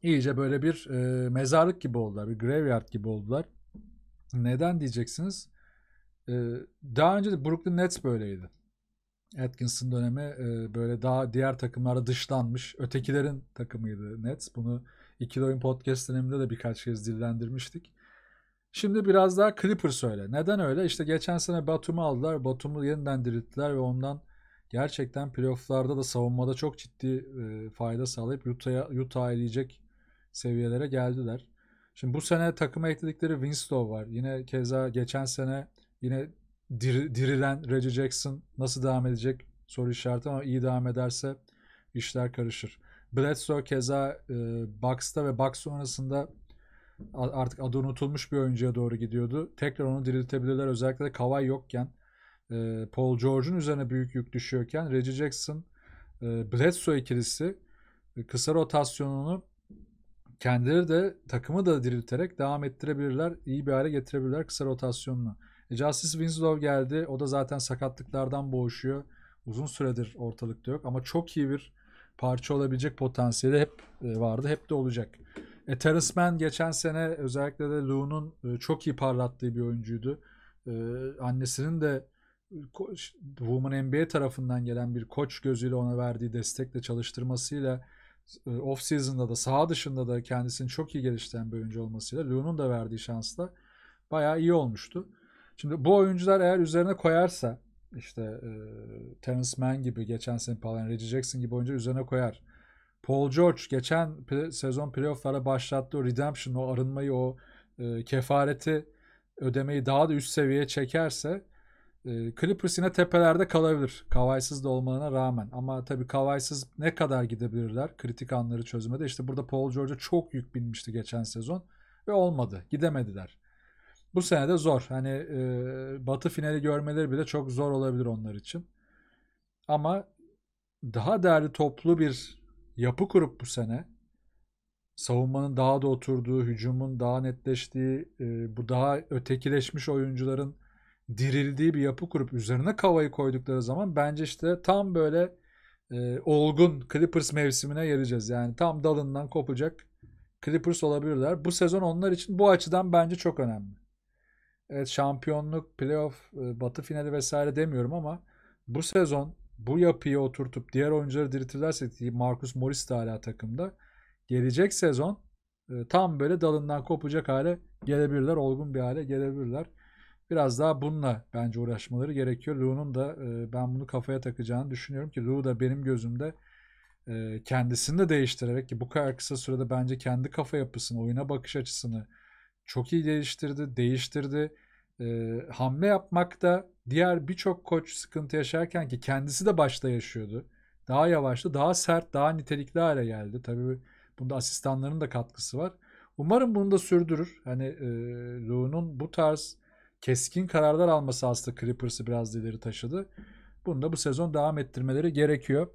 iyice böyle bir e, mezarlık gibi oldular. Bir graveyard gibi oldular. Neden diyeceksiniz? E, daha önce de Brooklyn Nets böyleydi. Atkinson dönemi e, böyle daha diğer takımlara dışlanmış ötekilerin takımıydı Nets. Bunu ikili oyun podcast döneminde de birkaç kez dillendirmiştik. Şimdi biraz daha Clippers öyle. Neden öyle? İşte geçen sene Batum'u aldılar. Batum'u yeniden dirilttiler ve ondan gerçekten playofflarda da savunmada çok ciddi e, fayda sağlayıp Utah'a Utah eleyecek seviyelere geldiler. Şimdi bu sene takıma ekledikleri Winslow var. Yine keza geçen sene yine dir, dirilen Reggie Jackson nasıl devam edecek soru işareti ama iyi devam ederse işler karışır. Bledsoe keza e, Bucks'ta ve Bucks sonrasında artık adı unutulmuş bir oyuncuya doğru gidiyordu. Tekrar onu diriltebilirler. Özellikle de Kavay yokken e, Paul George'un üzerine büyük yük düşüyorken Reggie Jackson e, Bledsoe ikilisi e, kısa rotasyonunu kendileri de takımı da dirilterek devam ettirebilirler. İyi bir hale getirebilirler kısa rotasyonla. Justice Winslow geldi. O da zaten sakatlıklardan boğuşuyor. Uzun süredir ortalıkta yok ama çok iyi bir parça olabilecek potansiyeli hep e, vardı. Hep de olacak. E, Terrence Mann geçen sene özellikle de Lou'nun e, çok iyi parlattığı bir oyuncuydu. E, annesinin de e, Women NBA tarafından gelen bir koç gözüyle ona verdiği destekle çalıştırmasıyla off season'da da saha dışında da kendisini çok iyi geliştiren bir oyuncu olmasıyla Lou'nun da verdiği şansla bayağı iyi olmuştu. Şimdi bu oyuncular eğer üzerine koyarsa işte e, Terence Mann gibi geçen sene falan Reggie Jackson gibi oyuncu üzerine koyar. Paul George geçen play, sezon playofflara başlattı o redemption o arınmayı o e, kefareti ödemeyi daha da üst seviyeye çekerse e, Clippers yine tepelerde kalabilir. Kavaysız da olmalarına rağmen. Ama tabii Kavaysız ne kadar gidebilirler kritik anları çözmede. İşte burada Paul George'a çok yük binmişti geçen sezon ve olmadı. Gidemediler bu sene de zor. Hani e, Batı finali görmeleri bile çok zor olabilir onlar için. Ama daha değerli toplu bir yapı kurup bu sene savunmanın daha da oturduğu, hücumun daha netleştiği, e, bu daha ötekileşmiş oyuncuların dirildiği bir yapı kurup üzerine kavayı koydukları zaman bence işte tam böyle e, olgun Clippers mevsimine geleceğiz. Yani tam dalından kopacak Clippers olabilirler. Bu sezon onlar için bu açıdan bence çok önemli evet şampiyonluk, playoff, e, batı finali vesaire demiyorum ama bu sezon bu yapıyı oturtup diğer oyuncuları diriltirlerse Marcus Morris de hala takımda. Gelecek sezon e, tam böyle dalından kopacak hale gelebilirler. Olgun bir hale gelebilirler. Biraz daha bununla bence uğraşmaları gerekiyor. Lou'nun da e, ben bunu kafaya takacağını düşünüyorum ki Lou da benim gözümde kendisini de değiştirerek ki bu kadar kısa sürede bence kendi kafa yapısını, oyuna bakış açısını, çok iyi değiştirdi, değiştirdi. E, hamle yapmakta diğer birçok koç sıkıntı yaşarken ki kendisi de başta yaşıyordu. Daha yavaştı, daha sert, daha nitelikli hale geldi. Tabii bunda asistanların da katkısı var. Umarım bunu da sürdürür. Hani e, Lou'nun bu tarz keskin kararlar alması aslında Clippers'ı biraz da ileri taşıdı. Bunu da bu sezon devam ettirmeleri gerekiyor.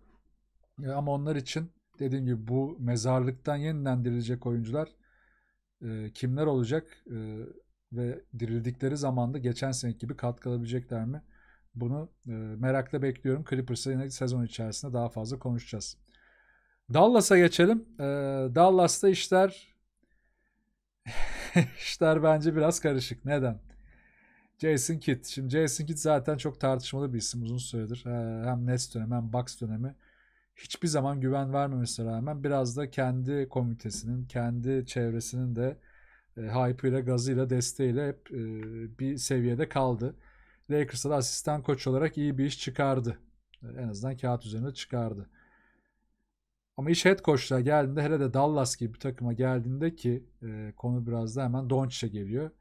E, ama onlar için dediğim gibi bu mezarlıktan yeniden dirilecek oyuncular e, kimler olacak e, ve dirildikleri zamanda geçen seneki gibi katkı alabilecekler mi? Bunu e, merakla bekliyorum. Clippers'ı yine sezon içerisinde daha fazla konuşacağız. Dallas'a geçelim. E, Dallas'ta işler işler bence biraz karışık. Neden? Jason Kidd. Şimdi Jason Kidd zaten çok tartışmalı bir isim uzun süredir. Hem Nets dönemi hem Bucks dönemi hiçbir zaman güven vermemesine rağmen biraz da kendi komitesinin, kendi çevresinin de e, hype'ıyla, gazıyla, desteğiyle hep e, bir seviyede kaldı. Lakers'a da asistan koç olarak iyi bir iş çıkardı. En azından kağıt üzerinde çıkardı. Ama iş head coach'la geldiğinde hele de Dallas gibi bir takıma geldiğinde ki e, konu biraz da hemen Doncic'e geliyor.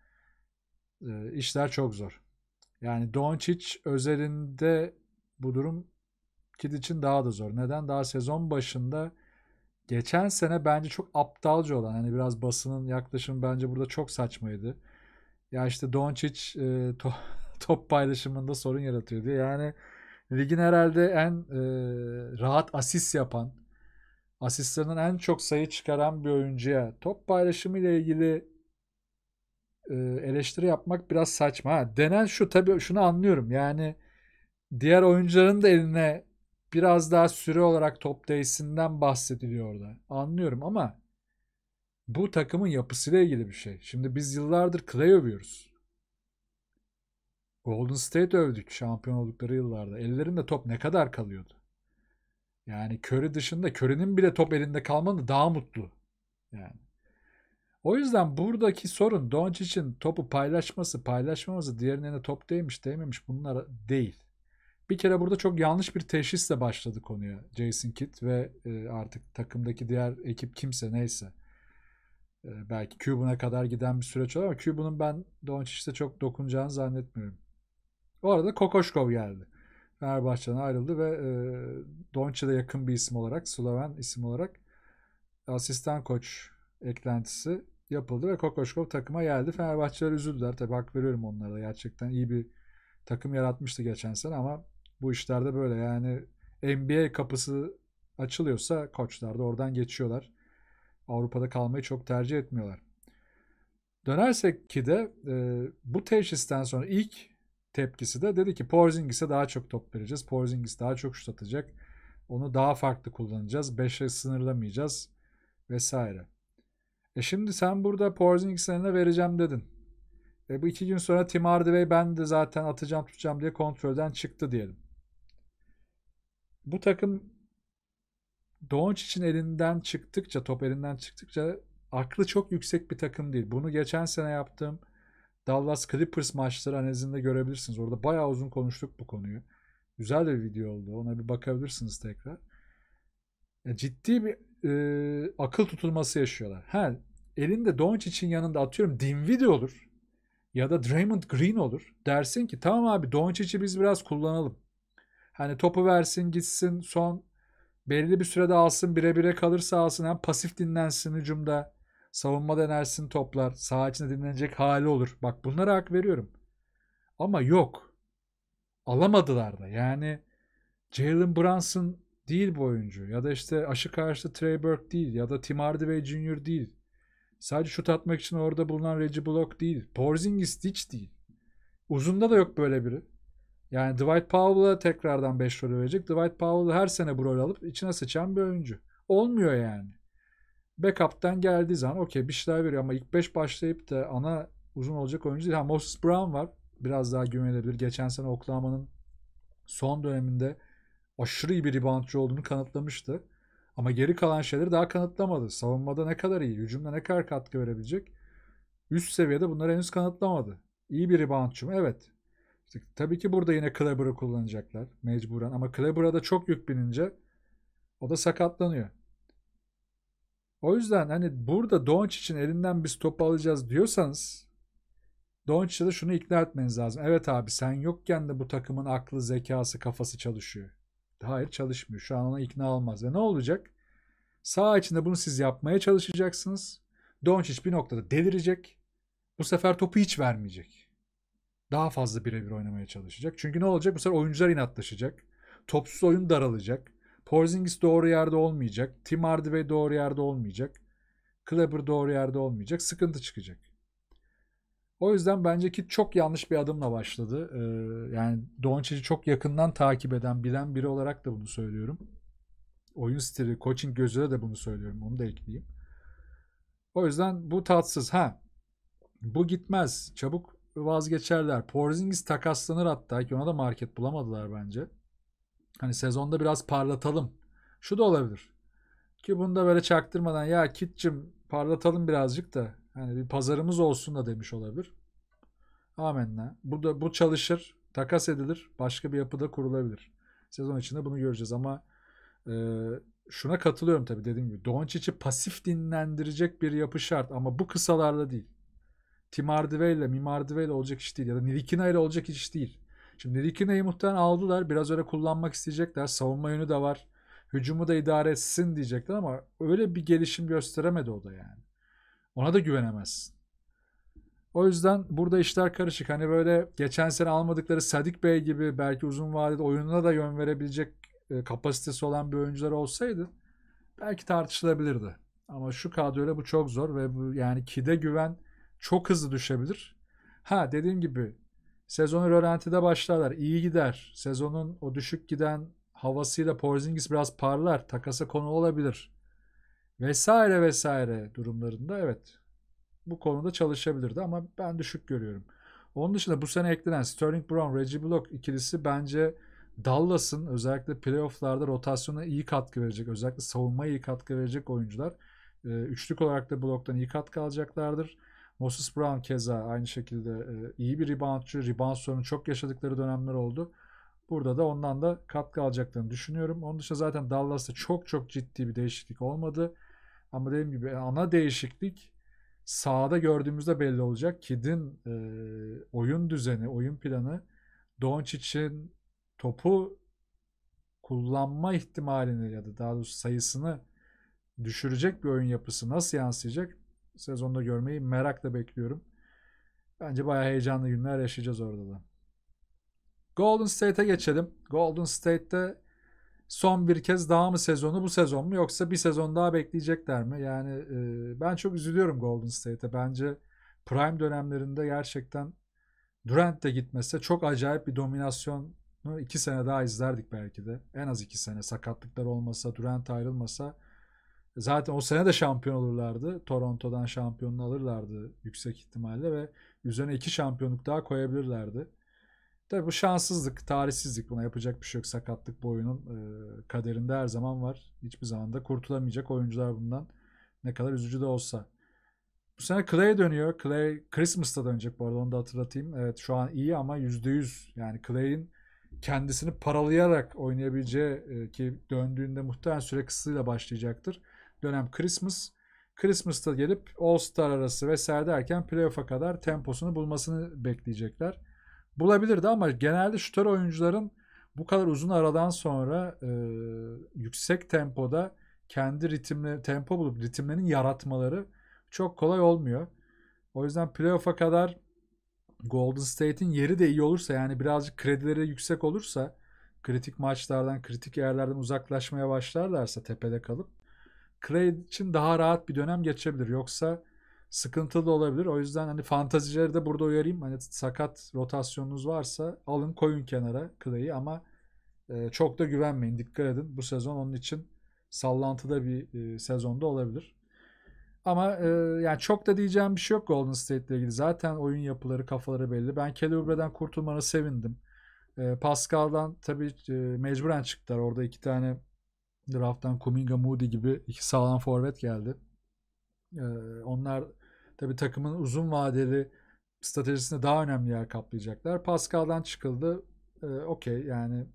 E, işler çok zor. Yani Doncic özelinde bu durum Kid için daha da zor. Neden? Daha sezon başında geçen sene bence çok aptalca olan hani biraz basının yaklaşımı bence burada çok saçmaydı. Ya işte Doncic e, to, top paylaşımında sorun yaratıyor diye. Yani ligin herhalde en e, rahat asist yapan, asistlerinin en çok sayı çıkaran bir oyuncuya top paylaşımı ile ilgili e, eleştiri yapmak biraz saçma. Ha, denen şu tabii şunu anlıyorum. Yani diğer oyuncuların da eline biraz daha süre olarak top değişsinden bahsediliyor orada. Anlıyorum ama bu takımın yapısıyla ilgili bir şey. Şimdi biz yıllardır Clay övüyoruz. Golden State övdük şampiyon oldukları yıllarda. Ellerinde top ne kadar kalıyordu? Yani Curry dışında Curry'nin bile top elinde kalmanı daha mutlu. Yani. O yüzden buradaki sorun Doncic'in topu paylaşması, paylaşmaması, diğerine top değmiş, değmemiş bunlar değil. Bir kere burada çok yanlış bir teşhisle başladı konuya Jason Kidd ve e, artık takımdaki diğer ekip kimse neyse. E, belki Cuban'a kadar giden bir süreç olur ama Cuban'ın ben Doncic'te çok dokunacağını zannetmiyorum. Bu arada Kokoşkov geldi. Fenerbahçe'den ayrıldı ve e, Doncic'e yakın bir isim olarak, Sloven isim olarak asistan koç eklentisi yapıldı ve Kokoşkov takıma geldi. Fenerbahçeler üzüldüler. Tabii hak veriyorum onlara da gerçekten iyi bir takım yaratmıştı geçen sene ama bu işlerde böyle yani NBA kapısı açılıyorsa koçlar da oradan geçiyorlar. Avrupa'da kalmayı çok tercih etmiyorlar. Dönersek ki de e, bu teşhisten sonra ilk tepkisi de dedi ki Porzingis'e daha çok top vereceğiz. Porzingis daha çok şut atacak. Onu daha farklı kullanacağız. beşe sınırlamayacağız vesaire. E şimdi sen burada Porzingis'e ne vereceğim dedin. E bu iki gün sonra Tim Hardaway ben de zaten atacağım tutacağım diye kontrolden çıktı diyelim bu takım Doncic'in elinden çıktıkça, top elinden çıktıkça aklı çok yüksek bir takım değil. Bunu geçen sene yaptığım Dallas Clippers maçları analizinde görebilirsiniz. Orada bayağı uzun konuştuk bu konuyu. Güzel de bir video oldu. Ona bir bakabilirsiniz tekrar. Ya e, ciddi bir e, akıl tutulması yaşıyorlar. Ha, elinde Doncic'in yanında atıyorum Dinwiddie olur ya da Draymond Green olur. Dersin ki tamam abi Doncic'i biz biraz kullanalım. Hani topu versin gitsin son belli bir sürede alsın bire bire kalırsa alsın hem pasif dinlensin hücumda. Savunma denersin toplar. Sağ içinde dinlenecek hali olur. Bak bunlara hak veriyorum. Ama yok. Alamadılar da. Yani Jalen Brunson değil bu oyuncu. Ya da işte aşı karşıtı Trey Burke değil. Ya da Tim Hardaway Jr. değil. Sadece şut atmak için orada bulunan Reggie Block değil. Porzingis hiç değil. Uzunda da yok böyle biri. Yani Dwight Powell'a tekrardan 5 rol verecek. Dwight Powell her sene bu rol alıp içine sıçan bir oyuncu. Olmuyor yani. Backup'tan geldiği zaman okey bir şeyler veriyor ama ilk 5 başlayıp da ana uzun olacak oyuncu değil. Ha Moses Brown var. Biraz daha güvenilebilir. Geçen sene Oklahoma'nın son döneminde aşırı iyi bir reboundçı olduğunu kanıtlamıştı. Ama geri kalan şeyleri daha kanıtlamadı. Savunmada ne kadar iyi, hücumda ne kadar katkı verebilecek. Üst seviyede bunları henüz kanıtlamadı. İyi bir reboundçı mı? Evet. Tabii ki burada yine Kleber'ı kullanacaklar mecburen ama Kleber'a da çok yük binince o da sakatlanıyor. O yüzden hani burada için elinden biz top alacağız diyorsanız Doncic'e de şunu ikna etmeniz lazım. Evet abi sen yokken de bu takımın aklı, zekası, kafası çalışıyor. Hayır çalışmıyor. Şu an ona ikna olmaz. Ve ne olacak? Sağ içinde bunu siz yapmaya çalışacaksınız. Doncic bir noktada delirecek. Bu sefer topu hiç vermeyecek daha fazla birebir oynamaya çalışacak. Çünkü ne olacak? Bu sefer oyuncular inatlaşacak. Topsuz oyun daralacak. Porzingis doğru yerde olmayacak. Tim Hardaway doğru yerde olmayacak. Kleber doğru yerde olmayacak. Sıkıntı çıkacak. O yüzden bence ki çok yanlış bir adımla başladı. Ee, yani Doncic'i çok yakından takip eden, bilen biri olarak da bunu söylüyorum. Oyun stili, coaching gözüyle de bunu söylüyorum. Onu da ekleyeyim. O yüzden bu tatsız. Ha bu gitmez. Çabuk vazgeçerler. Porzingis takaslanır hatta ki ona da market bulamadılar bence. Hani sezonda biraz parlatalım. Şu da olabilir. Ki bunu da böyle çaktırmadan ya Kitçim parlatalım birazcık da hani bir pazarımız olsun da demiş olabilir. Amenna. Bu da bu çalışır, takas edilir, başka bir yapıda kurulabilir. Sezon içinde bunu göreceğiz ama e, şuna katılıyorum tabii dediğim gibi. Doncic'i pasif dinlendirecek bir yapı şart ama bu kısalarla değil. Tim Hardaway ile Mim Hardaway ile olacak iş değil. Ya da Nirikina ile olacak iş değil. Şimdi Nirikina'yı muhtemelen aldılar. Biraz öyle kullanmak isteyecekler. Savunma yönü de var. Hücumu da idare etsin diyecekler ama öyle bir gelişim gösteremedi o da yani. Ona da güvenemezsin. O yüzden burada işler karışık. Hani böyle geçen sene almadıkları Sadik Bey gibi belki uzun vadede oyununa da yön verebilecek e, kapasitesi olan bir oyuncular olsaydı belki tartışılabilirdi. Ama şu kadroyla bu çok zor ve bu yani kide güven çok hızlı düşebilir. Ha dediğim gibi sezonu rölantide başlarlar. iyi gider. Sezonun o düşük giden havasıyla Porzingis biraz parlar. Takasa konu olabilir. Vesaire vesaire durumlarında evet bu konuda çalışabilirdi ama ben düşük görüyorum. Onun dışında bu sene eklenen Sterling Brown, Reggie Block ikilisi bence Dallas'ın özellikle playofflarda rotasyona iyi katkı verecek. Özellikle savunmaya iyi katkı verecek oyuncular. Ee, üçlük olarak da bloktan iyi katkı alacaklardır. Moses Brown keza aynı şekilde e, iyi bir reboundçı. Rebound sorunu çok yaşadıkları dönemler oldu. Burada da ondan da katkı alacaklarını düşünüyorum. Onun dışında zaten Dallas'ta çok çok ciddi bir değişiklik olmadı. Ama dediğim gibi ana değişiklik sahada gördüğümüzde belli olacak. Kid'in e, oyun düzeni, oyun planı Doncic'in topu kullanma ihtimalini ya da daha doğrusu sayısını düşürecek bir oyun yapısı nasıl yansıyacak? sezonda görmeyi merakla bekliyorum. Bence bayağı heyecanlı günler yaşayacağız orada da. Golden State'e geçelim. Golden State'te son bir kez daha mı sezonu bu sezon mu yoksa bir sezon daha bekleyecekler mi? Yani e, ben çok üzülüyorum Golden State'e. Bence prime dönemlerinde gerçekten Durant de gitmese çok acayip bir dominasyonu iki sene daha izlerdik belki de. En az iki sene sakatlıklar olmasa, Durant ayrılmasa Zaten o sene de şampiyon olurlardı. Toronto'dan şampiyonunu alırlardı yüksek ihtimalle ve üzerine iki şampiyonluk daha koyabilirlerdi. Tabii bu şanssızlık, tarihsizlik buna yapacak bir şey yok. Sakatlık boyunun e, kaderinde her zaman var. Hiçbir zaman da kurtulamayacak oyuncular bundan. Ne kadar üzücü de olsa. Bu sene Clay dönüyor. Clay Christmas'ta dönecek bu arada onu da hatırlatayım. Evet şu an iyi ama %100 yani Clay'in kendisini paralayarak oynayabileceği e, ki döndüğünde muhtemelen süre kısıtıyla başlayacaktır dönem Christmas. Christmas'ta gelip All Star arası vesaire derken playoff'a kadar temposunu bulmasını bekleyecekler. Bulabilirdi ama genelde şutör oyuncuların bu kadar uzun aradan sonra e, yüksek tempoda kendi ritimle tempo bulup ritimlerini yaratmaları çok kolay olmuyor. O yüzden playoff'a kadar Golden State'in yeri de iyi olursa yani birazcık kredileri yüksek olursa kritik maçlardan kritik yerlerden uzaklaşmaya başlarlarsa tepede kalıp Clay için daha rahat bir dönem geçebilir. Yoksa sıkıntılı olabilir. O yüzden hani fantazicileri de burada uyarayım. Hani sakat rotasyonunuz varsa alın koyun kenara Clay'i ama e, çok da güvenmeyin. Dikkat edin. Bu sezon onun için sallantıda bir e, sezonda olabilir. Ama e, yani çok da diyeceğim bir şey yok Golden State ile ilgili. Zaten oyun yapıları, kafaları belli. Ben Kelly kurtulmana sevindim. E, Pascal'dan tabii e, mecburen çıktılar. Orada iki tane drafttan Kuminga Moody gibi iki sağlam forvet geldi. Ee, onlar tabii takımın uzun vadeli stratejisinde daha önemli yer kaplayacaklar. Pascal'dan çıkıldı. Ee, Okey yani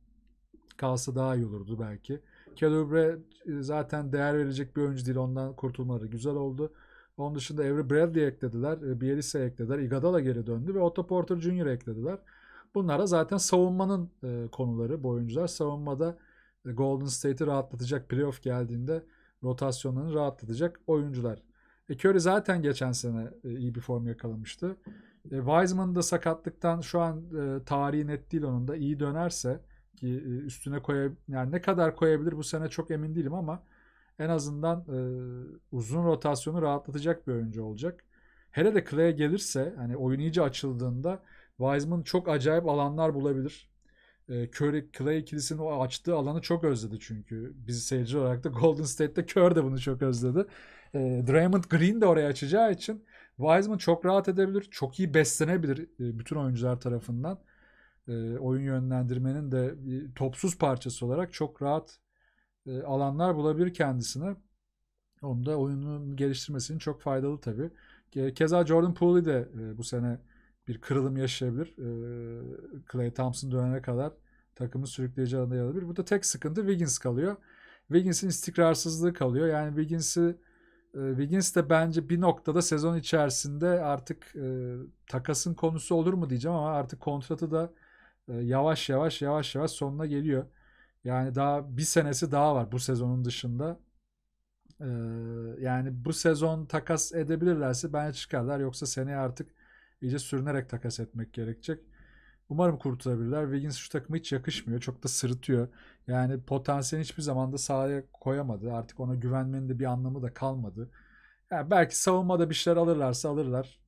kalsa daha iyi olurdu belki. Kelubre e, zaten değer verecek bir oyuncu değil. Ondan kurtulmaları güzel oldu. Onun dışında Avery Bradley eklediler. E, Bielisa eklediler. Igadala geri döndü ve Otto Porter Jr. eklediler. Bunlara zaten savunmanın e, konuları bu oyuncular. Savunmada Golden State'i rahatlatacak playoff geldiğinde rotasyonlarını rahatlatacak oyuncular. E Curry zaten geçen sene e, iyi bir form yakalamıştı. E, Wiseman'ın da sakatlıktan şu an e, tarihi net değil onun da iyi dönerse ki e, üstüne koy yani ne kadar koyabilir bu sene çok emin değilim ama en azından e, uzun rotasyonu rahatlatacak bir oyuncu olacak. Hele de Clay'e gelirse hani oyun iyice açıldığında Wiseman çok acayip alanlar bulabilir. Ee, Curry Clay ikilisinin o açtığı alanı çok özledi çünkü. Biz seyirci olarak da Golden State'te Kör de bunu çok özledi. E, Draymond Green de oraya açacağı için Wiseman çok rahat edebilir. Çok iyi beslenebilir e, bütün oyuncular tarafından. E, oyun yönlendirmenin de bir topsuz parçası olarak çok rahat e, alanlar bulabilir kendisine. Onu da oyunun geliştirmesinin çok faydalı tabii. Keza Jordan Poole de e, bu sene bir kırılım yaşayabilir. E, Clay Thompson dönene kadar takımı sürükleyici alanda yer alabilir. Burada tek sıkıntı Wiggins kalıyor. Wiggins'in istikrarsızlığı kalıyor. Yani Wiggins'i e, Wiggins de bence bir noktada sezon içerisinde artık e, takasın konusu olur mu diyeceğim ama artık kontratı da e, yavaş yavaş yavaş yavaş sonuna geliyor. Yani daha bir senesi daha var bu sezonun dışında. E, yani bu sezon takas edebilirlerse bence çıkarlar yoksa seneye artık iyice sürünerek takas etmek gerekecek. Umarım kurtulabilirler. Wiggins şu takıma hiç yakışmıyor. Çok da sırıtıyor. Yani potansiyel hiçbir zaman da sahaya koyamadı. Artık ona güvenmenin de bir anlamı da kalmadı. Yani belki savunmada bir şeyler alırlarsa alırlar.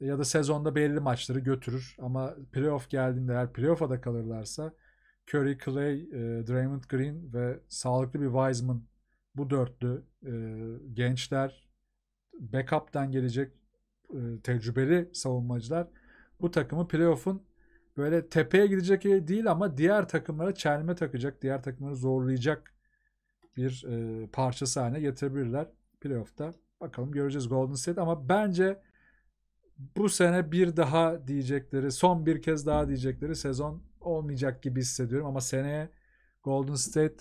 Ya da sezonda belli maçları götürür. Ama playoff geldiğinde eğer playoff'a da kalırlarsa Curry, Clay, e, Draymond Green ve sağlıklı bir Wiseman bu dörtlü e, gençler backup'tan gelecek e, tecrübeli savunmacılar bu takımı playoff'un böyle tepeye gidecek değil ama diğer takımlara çelme takacak, diğer takımları zorlayacak bir e, parçası haline getirebilirler playoff'ta. Bakalım göreceğiz Golden State ama bence bu sene bir daha diyecekleri, son bir kez daha diyecekleri sezon olmayacak gibi hissediyorum ama seneye Golden State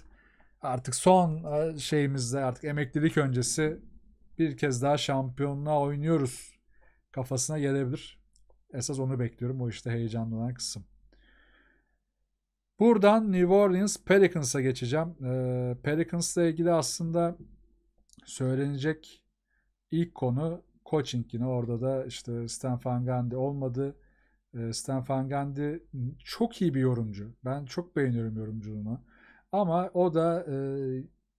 artık son e, şeyimizde artık emeklilik öncesi bir kez daha şampiyonluğa oynuyoruz kafasına gelebilir. Esas onu bekliyorum. O işte heyecanlı olan kısım. Buradan New Orleans Pelicans'a geçeceğim. Ee, Pelicans'la ilgili aslında söylenecek ilk konu coaching yine orada da işte Stan Van Gundy olmadı. Ee, Stan Van Gundy çok iyi bir yorumcu. Ben çok beğeniyorum yorumculuğunu. Ama o da e,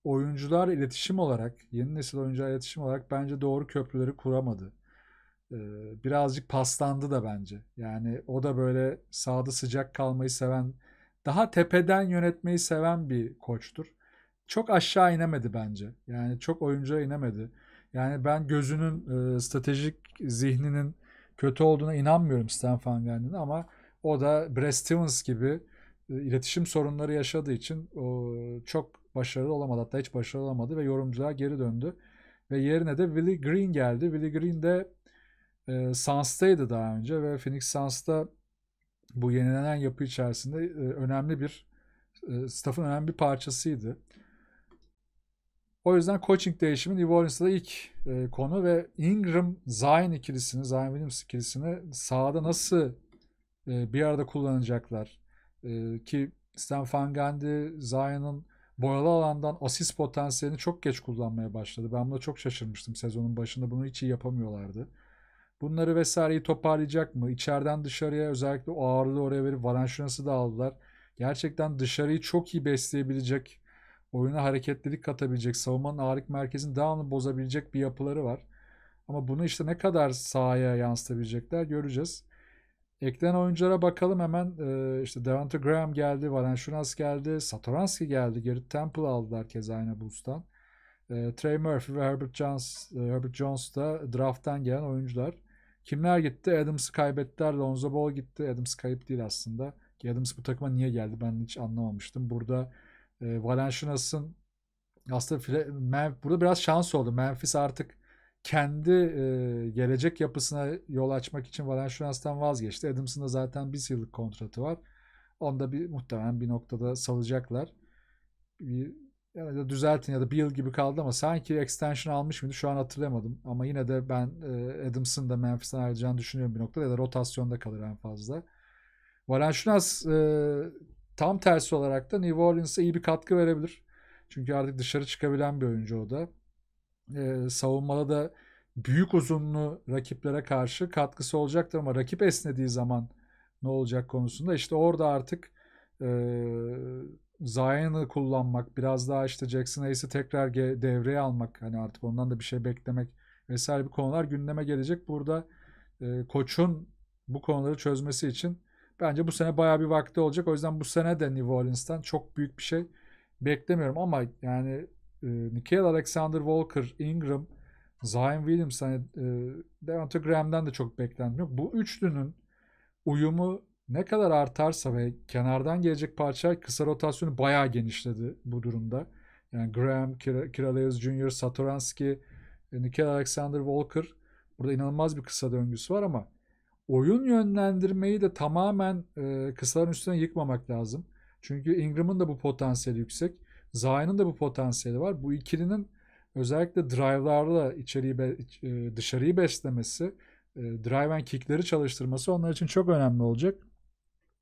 oyuncular iletişim olarak, yeni nesil oyuncular iletişim olarak bence doğru köprüleri kuramadı birazcık paslandı da bence. Yani o da böyle sağda sıcak kalmayı seven, daha tepeden yönetmeyi seven bir koçtur. Çok aşağı inemedi bence. Yani çok oyuncuya inemedi. Yani ben gözünün e, stratejik zihninin kötü olduğuna inanmıyorum Stan Van Gundy'nin ama o da Brad Stevens gibi e, iletişim sorunları yaşadığı için o, çok başarılı olamadı. Hatta hiç başarılı olamadı ve yorumculuğa geri döndü. Ve yerine de Willie Green geldi. Willie Green de e, Suns'taydı daha önce ve Phoenix Suns'ta bu yenilenen yapı içerisinde e, önemli bir e, staff'ın önemli bir parçasıydı. O yüzden coaching değişimi New Orleans'da ilk e, konu ve Ingram Zion ikilisini, Zion Williams ikilisini sahada nasıl e, bir arada kullanacaklar? E, ki Stan Van Gundy, Zion'ın boyalı alandan asist potansiyelini çok geç kullanmaya başladı. Ben buna çok şaşırmıştım sezonun başında. Bunu hiç iyi yapamıyorlardı. Bunları vesaireyi toparlayacak mı? İçeriden dışarıya özellikle o ağırlığı oraya verip Valenciunas'ı da aldılar. Gerçekten dışarıyı çok iyi besleyebilecek, oyuna hareketlilik katabilecek, savunmanın ağırlık merkezini devamlı bozabilecek bir yapıları var. Ama bunu işte ne kadar sahaya yansıtabilecekler göreceğiz. Eklenen oyunculara bakalım hemen. Ee, işte Devante Graham geldi, Valenciunas geldi, Satoranski geldi, Gerrit Temple aldılar keza yine Bulls'tan. Ee, Trey Murphy ve Herbert Jones, e, Herbert Jones da draft'tan gelen oyuncular. Kimler gitti? Adams'ı kaybettiler. Lonzo Ball gitti. Adams kayıp değil aslında. Ki Adams bu takıma niye geldi ben hiç anlamamıştım. Burada e, Valenciunas'ın aslında Men burada biraz şans oldu. Memphis artık kendi e, gelecek yapısına yol açmak için Valenciunas'tan vazgeçti. Adams'ın da zaten bir yıllık kontratı var. Onda bir muhtemelen bir noktada salacaklar. Bir ya da düzeltin ya da bir yıl gibi kaldı ama sanki extension almış mıydı şu an hatırlamadım. Ama yine de ben e, Adams'ın da Memphis'ten ayrılacağını düşünüyorum bir noktada ya da rotasyonda kalır en fazla. Valanciunas e, tam tersi olarak da New Orleans'a iyi bir katkı verebilir. Çünkü artık dışarı çıkabilen bir oyuncu o da. E, savunmada da büyük uzunlu rakiplere karşı katkısı olacaktır ama rakip esnediği zaman ne olacak konusunda işte orada artık e, Zion'ı kullanmak, biraz daha işte Jackson Ace'i tekrar devreye almak hani artık ondan da bir şey beklemek vesaire bir konular gündeme gelecek. Burada e, koçun bu konuları çözmesi için bence bu sene bayağı bir vakti olacak. O yüzden bu sene de New Orleans'tan çok büyük bir şey beklemiyorum ama yani e, Nikhil Alexander Walker, Ingram, Zion Williams, hani, e, Devonta Graham'den de çok beklenmiyor. Bu üçlünün uyumu ne kadar artarsa ve kenardan gelecek parça kısa rotasyonu bayağı genişledi bu durumda. Yani Graham, Kiraleus Jr., Satoranski, e, Nikhil Alexander Walker burada inanılmaz bir kısa döngüsü var ama oyun yönlendirmeyi de tamamen e, kısaların üstüne yıkmamak lazım. Çünkü Ingram'ın da bu potansiyeli yüksek. Zayn'ın da bu potansiyeli var. Bu ikilinin özellikle drive'larla içeriği be, e, dışarıyı beslemesi, e, drive and kick'leri çalıştırması onlar için çok önemli olacak.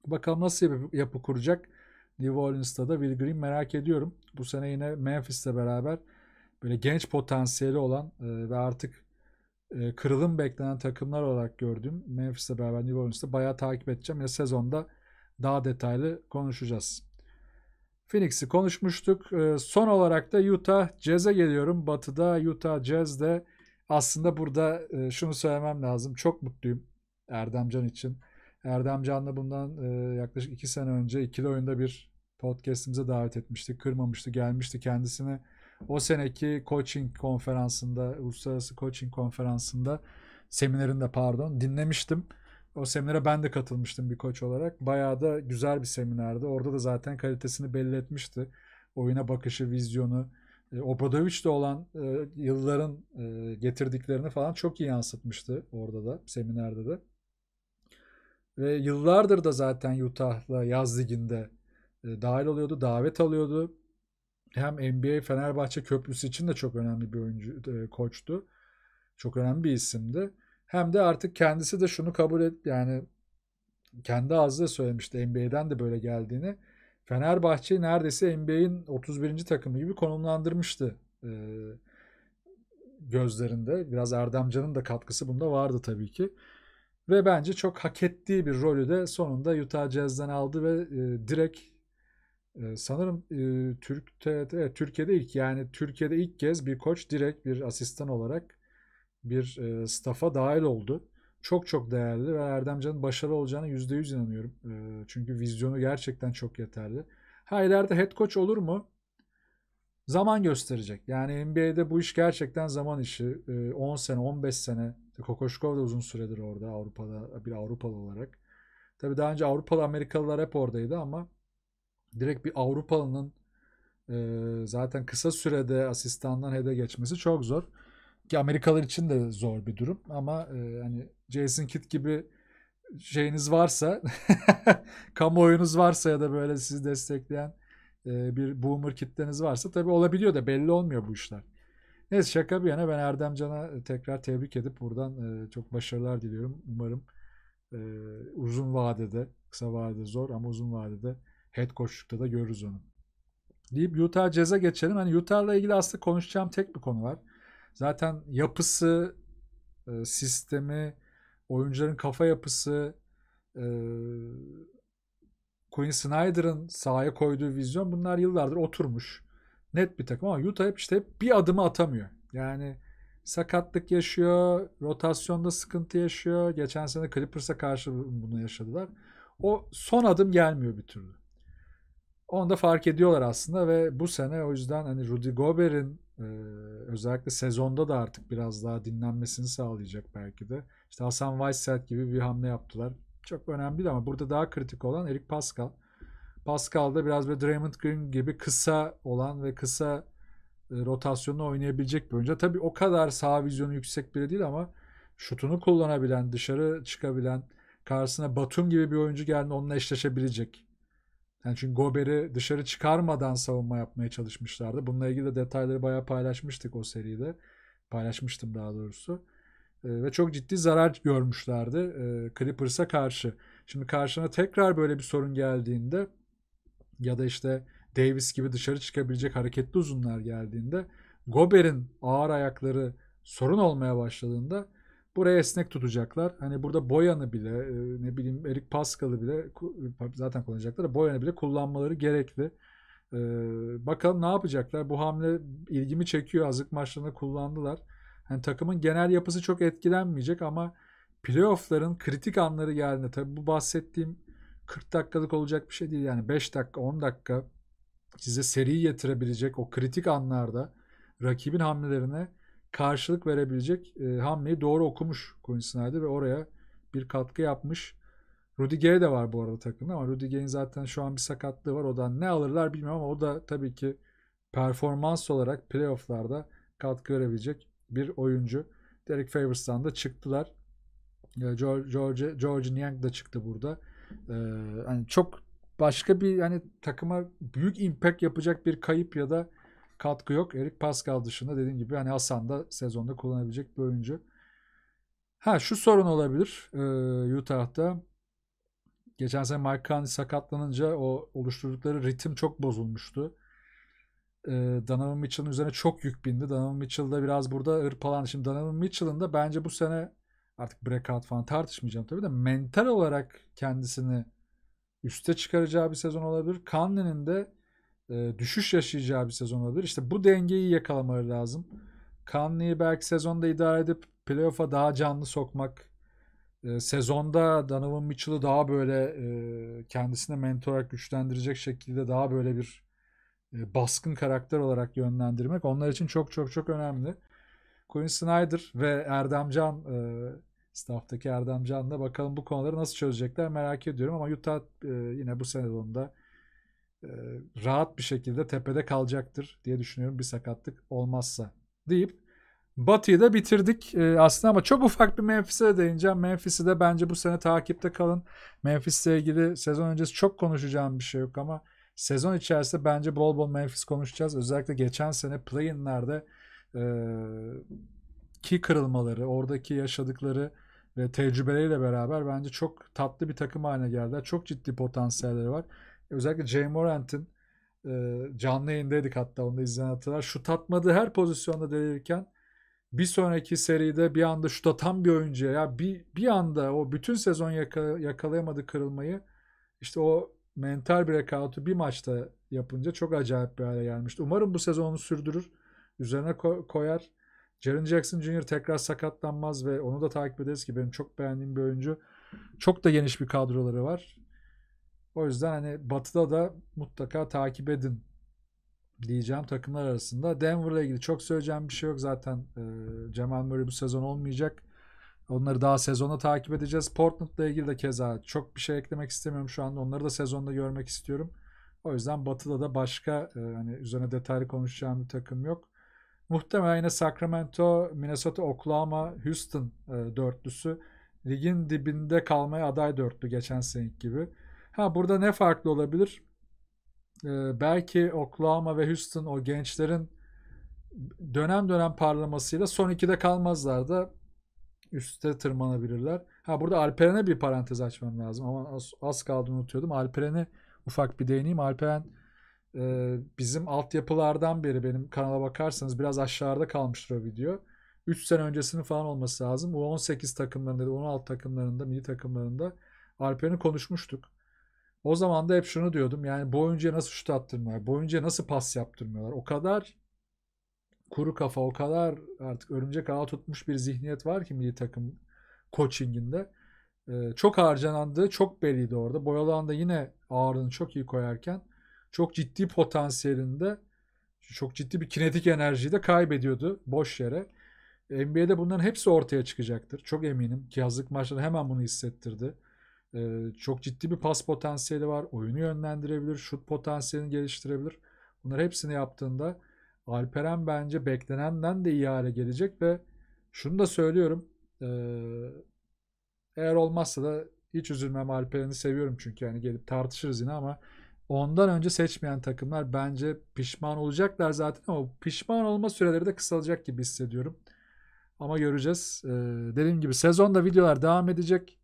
Bakalım nasıl yapı, yapı kuracak New Orleans'ta da Will Green merak ediyorum. Bu sene yine Memphis'le beraber böyle genç potansiyeli olan e, ve artık e, kırılım beklenen takımlar olarak gördüğüm Memphis'le beraber New Orleans'ta bayağı takip edeceğim. Yine sezonda daha detaylı konuşacağız. Phoenix'i konuşmuştuk. E, son olarak da Utah Jazz'e geliyorum. Batı'da Utah Jazz'de aslında burada e, şunu söylemem lazım. Çok mutluyum Erdemcan için. Erdem Can'la bundan e, yaklaşık iki sene önce ikili oyunda bir podcastimize davet etmişti, Kırmamıştı, gelmişti kendisine. O seneki coaching konferansında, uluslararası coaching konferansında, seminerinde pardon, dinlemiştim. O seminere ben de katılmıştım bir koç olarak. Bayağı da güzel bir seminerdi. Orada da zaten kalitesini belli etmişti. Oyuna bakışı, vizyonu. E, Obradoviç'te olan e, yılların e, getirdiklerini falan çok iyi yansıtmıştı orada da, seminerde de. Ve yıllardır da zaten Utah'la yaz liginde e, dahil oluyordu, davet alıyordu. Hem NBA Fenerbahçe köprüsü için de çok önemli bir oyuncu e, koçtu. Çok önemli bir isimdi. Hem de artık kendisi de şunu kabul et yani kendi ağzıyla söylemişti NBA'den de böyle geldiğini. Fenerbahçe'yi neredeyse NBA'in 31. takımı gibi konumlandırmıştı e, gözlerinde. Biraz Erdemcan'ın da katkısı bunda vardı tabii ki. Ve bence çok hak ettiği bir rolü de sonunda Utah Jazz'den aldı ve e, direkt e, sanırım e, Türk'te, evet, Türkiye'de ilk yani Türkiye'de ilk kez bir koç direkt bir asistan olarak bir e, stafa dahil oldu. Çok çok değerli ve Erdemcan'ın başarılı olacağına %100 inanıyorum. E, çünkü vizyonu gerçekten çok yeterli. Ha ileride head coach olur mu? Zaman gösterecek. Yani NBA'de bu iş gerçekten zaman işi. E, 10 sene, 15 sene Kokoşkov da uzun süredir orada Avrupa'da bir Avrupalı olarak. Tabii daha önce Avrupalı Amerikalılar hep oradaydı ama direkt bir Avrupalının e, zaten kısa sürede asistandan hede geçmesi çok zor. Ki Amerikalılar için de zor bir durum ama e, hani Jason Kidd gibi şeyiniz varsa kamuoyunuz varsa ya da böyle sizi destekleyen e, bir boomer kitleniz varsa tabii olabiliyor da belli olmuyor bu işler. Neyse şaka bir yana ben Erdem Can'a e, tekrar tebrik edip buradan e, çok başarılar diliyorum. Umarım e, uzun vadede, kısa vadede zor ama uzun vadede head coachlukta da görürüz onu. Deyip Utah ceza geçelim. Hani Utah'la ilgili aslında konuşacağım tek bir konu var. Zaten yapısı, e, sistemi, oyuncuların kafa yapısı, e, Quinn Snyder'ın sahaya koyduğu vizyon bunlar yıllardır oturmuş net bir takım ama Utah hep işte hep bir adımı atamıyor. Yani sakatlık yaşıyor, rotasyonda sıkıntı yaşıyor. Geçen sene Clippers'a karşı bunu yaşadılar. O son adım gelmiyor bir türlü. Onu da fark ediyorlar aslında ve bu sene o yüzden hani Rudy Gobert'in e, özellikle sezonda da artık biraz daha dinlenmesini sağlayacak belki de. İşte Hasan Whiteside gibi bir hamle yaptılar. Çok önemli ama burada daha kritik olan Erik Pascal. Pascal'da biraz ve Draymond Green gibi kısa olan ve kısa e, rotasyonunu oynayabilecek bir oyuncu. Tabii o kadar sağ vizyonu yüksek biri değil ama şutunu kullanabilen, dışarı çıkabilen, karşısına Batum gibi bir oyuncu geldi, onunla eşleşebilecek. Yani çünkü Gober'i dışarı çıkarmadan savunma yapmaya çalışmışlardı. Bununla ilgili de detayları bayağı paylaşmıştık o seride. Paylaşmıştım daha doğrusu. Ee, ve çok ciddi zarar görmüşlerdi e, Clippers'a karşı. Şimdi karşına tekrar böyle bir sorun geldiğinde ya da işte Davis gibi dışarı çıkabilecek hareketli uzunlar geldiğinde Gober'in ağır ayakları sorun olmaya başladığında buraya esnek tutacaklar. Hani burada Boyan'ı bile e, ne bileyim Erik Pascal'ı bile zaten kullanacaklar. Boyan'ı bile kullanmaları gerekli. E, bakalım ne yapacaklar. Bu hamle ilgimi çekiyor. azık maçlarında kullandılar. Hani takımın genel yapısı çok etkilenmeyecek ama playoffların kritik anları geldiğinde tabii bu bahsettiğim 40 dakikalık olacak bir şey değil. Yani 5 dakika 10 dakika size seri getirebilecek o kritik anlarda rakibin hamlelerine karşılık verebilecek e, hamleyi doğru okumuş Quinn Snyder ve oraya bir katkı yapmış. Rudiger de var bu arada takımda ama Rudiger'in zaten şu an bir sakatlığı var. o da ne alırlar bilmiyorum ama o da tabii ki performans olarak playofflarda katkı verebilecek bir oyuncu. Derek Favors'tan da çıktılar. E, George, George, George Niang da çıktı burada. Ee, hani çok başka bir hani takıma büyük impact yapacak bir kayıp ya da katkı yok. Erik Pascal dışında dediğim gibi hani Hasan da sezonda kullanabilecek bir oyuncu. Ha şu sorun olabilir e, Utah'da. Geçen sene Mike Conley sakatlanınca o oluşturdukları ritim çok bozulmuştu. E, Donovan Mitchell'ın üzerine çok yük bindi. Donovan Mitchell da biraz burada hırpalandı. Şimdi Donovan Mitchell'ın da bence bu sene artık breakout falan tartışmayacağım tabii de mental olarak kendisini üste çıkaracağı bir sezon olabilir. Kanlı'nın de e, düşüş yaşayacağı bir sezon olabilir. İşte bu dengeyi yakalamaları lazım. Kanlı'yı belki sezonda idare edip playoff'a daha canlı sokmak. E, sezonda Donovan Mitchell'ı daha böyle e, kendisine mentor olarak güçlendirecek şekilde daha böyle bir e, baskın karakter olarak yönlendirmek onlar için çok çok çok önemli. Quinn Snyder ve Erdemcan e, Staff'taki Erdem Can'la bakalım bu konuları nasıl çözecekler merak ediyorum ama Utah e, yine bu sezonda e, rahat bir şekilde tepede kalacaktır diye düşünüyorum bir sakatlık olmazsa deyip Batı'yı da bitirdik e, aslında ama çok ufak bir Memphis'e de değineceğim. Memphis'i de bence bu sene takipte kalın. Memphis'le ilgili sezon öncesi çok konuşacağım bir şey yok ama sezon içerisinde bence bol bol Memphis konuşacağız. Özellikle geçen sene play-in'lerde e, ki kırılmaları, oradaki yaşadıkları ve tecrübeleriyle beraber bence çok tatlı bir takım haline geldi. Çok ciddi potansiyelleri var. Özellikle Jay Morant'in e, canlı yayındaydık hatta onu da izleyen hatırlar. Şut atmadığı her pozisyonda delirirken bir sonraki seride bir anda şut atan bir oyuncuya ya bir, bir anda o bütün sezon yaka, yakalayamadı kırılmayı işte o mental breakout'u bir maçta yapınca çok acayip bir hale gelmişti. Umarım bu sezonu sürdürür. Üzerine ko- koyar. Jaren Jackson Jr. tekrar sakatlanmaz ve onu da takip ederiz ki benim çok beğendiğim bir oyuncu. Çok da geniş bir kadroları var. O yüzden hani batıda da mutlaka takip edin diyeceğim takımlar arasında. Denver'la ilgili çok söyleyeceğim bir şey yok zaten. E, Cemal Murray bu sezon olmayacak. Onları daha sezonda takip edeceğiz. Portland'la ilgili de keza çok bir şey eklemek istemiyorum şu anda. Onları da sezonda görmek istiyorum. O yüzden Batı'da da başka e, hani üzerine detaylı konuşacağım bir takım yok. Muhtemelen yine Sacramento, Minnesota, Oklahoma, Houston e, dörtlüsü. Ligin dibinde kalmaya aday dörtlü geçen seneki gibi. Ha burada ne farklı olabilir? E, belki Oklahoma ve Houston o gençlerin dönem dönem parlamasıyla son ikide kalmazlar da üste tırmanabilirler. Ha burada Alperen'e bir parantez açmam lazım ama az, az kaldı unutuyordum. Alperen'e ufak bir değineyim. Alperen e, bizim altyapılardan biri benim kanala bakarsanız biraz aşağıda kalmıştır o video. 3 sene öncesinin falan olması lazım. U18 takımlarında, U16 takımlarında, milli takımlarında Alper'ini konuşmuştuk. O zaman da hep şunu diyordum. Yani bu oyuncuya nasıl şut attırmıyorlar? Bu oyuncuya nasıl pas yaptırmıyorlar? O kadar kuru kafa, o kadar artık örümcek ağa tutmuş bir zihniyet var ki milli takım coachinginde. Ee, çok harcanandığı çok belliydi orada. Boyalan da yine ağırlığını çok iyi koyarken çok ciddi potansiyelinde çok ciddi bir kinetik enerjiyi de kaybediyordu boş yere. NBA'de bunların hepsi ortaya çıkacaktır. Çok eminim ki yazlık maçları hemen bunu hissettirdi. Ee, çok ciddi bir pas potansiyeli var. Oyunu yönlendirebilir, şut potansiyelini geliştirebilir. Bunları hepsini yaptığında Alperen bence beklenenden de iyi hale gelecek ve şunu da söylüyorum. Ee, eğer olmazsa da hiç üzülmem Alperen'i seviyorum çünkü yani gelip tartışırız yine ama ondan önce seçmeyen takımlar bence pişman olacaklar zaten ama pişman olma süreleri de kısalacak gibi hissediyorum. Ama göreceğiz. Ee, dediğim gibi sezonda videolar devam edecek.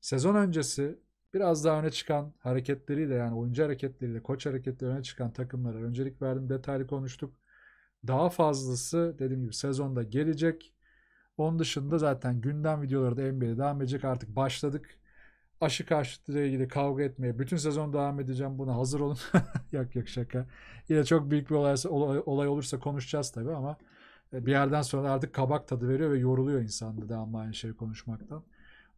Sezon öncesi biraz daha öne çıkan hareketleriyle yani oyuncu hareketleriyle, koç hareketleriyle öne çıkan takımlara öncelik verdim. Detaylı konuştuk. Daha fazlası dediğim gibi sezonda gelecek. Onun dışında zaten gündem videoları da NBA'de devam edecek. Artık başladık aşı karşıtıyla ilgili kavga etmeye bütün sezon devam edeceğim buna hazır olun. yok yok şaka. Yine çok büyük bir olay, olay, olursa konuşacağız tabii ama e, bir yerden sonra artık kabak tadı veriyor ve yoruluyor insan da devamlı aynı şeyi konuşmaktan.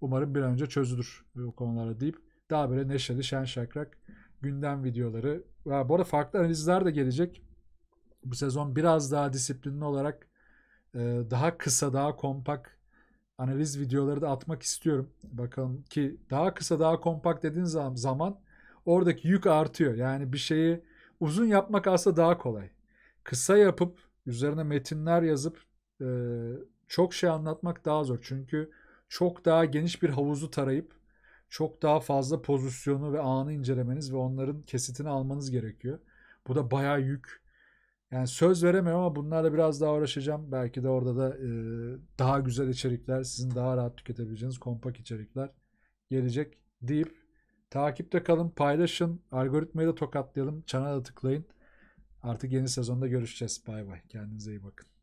Umarım bir an önce çözülür bu e, konulara deyip daha böyle neşeli şen şakrak gündem videoları. Ya, bu arada farklı analizler de gelecek. Bu sezon biraz daha disiplinli olarak e, daha kısa, daha kompakt analiz videoları da atmak istiyorum. Bakalım ki daha kısa daha kompakt dediğin zaman, oradaki yük artıyor. Yani bir şeyi uzun yapmak aslında daha kolay. Kısa yapıp üzerine metinler yazıp e, çok şey anlatmak daha zor. Çünkü çok daha geniş bir havuzu tarayıp çok daha fazla pozisyonu ve anı incelemeniz ve onların kesitini almanız gerekiyor. Bu da bayağı yük yani söz veremiyorum ama bunlarla biraz daha uğraşacağım. Belki de orada da e, daha güzel içerikler, sizin daha rahat tüketebileceğiniz kompak içerikler gelecek deyip takipte kalın, paylaşın, algoritmayı da tokatlayalım, çana da tıklayın. Artık yeni sezonda görüşeceğiz. Bay bay. Kendinize iyi bakın.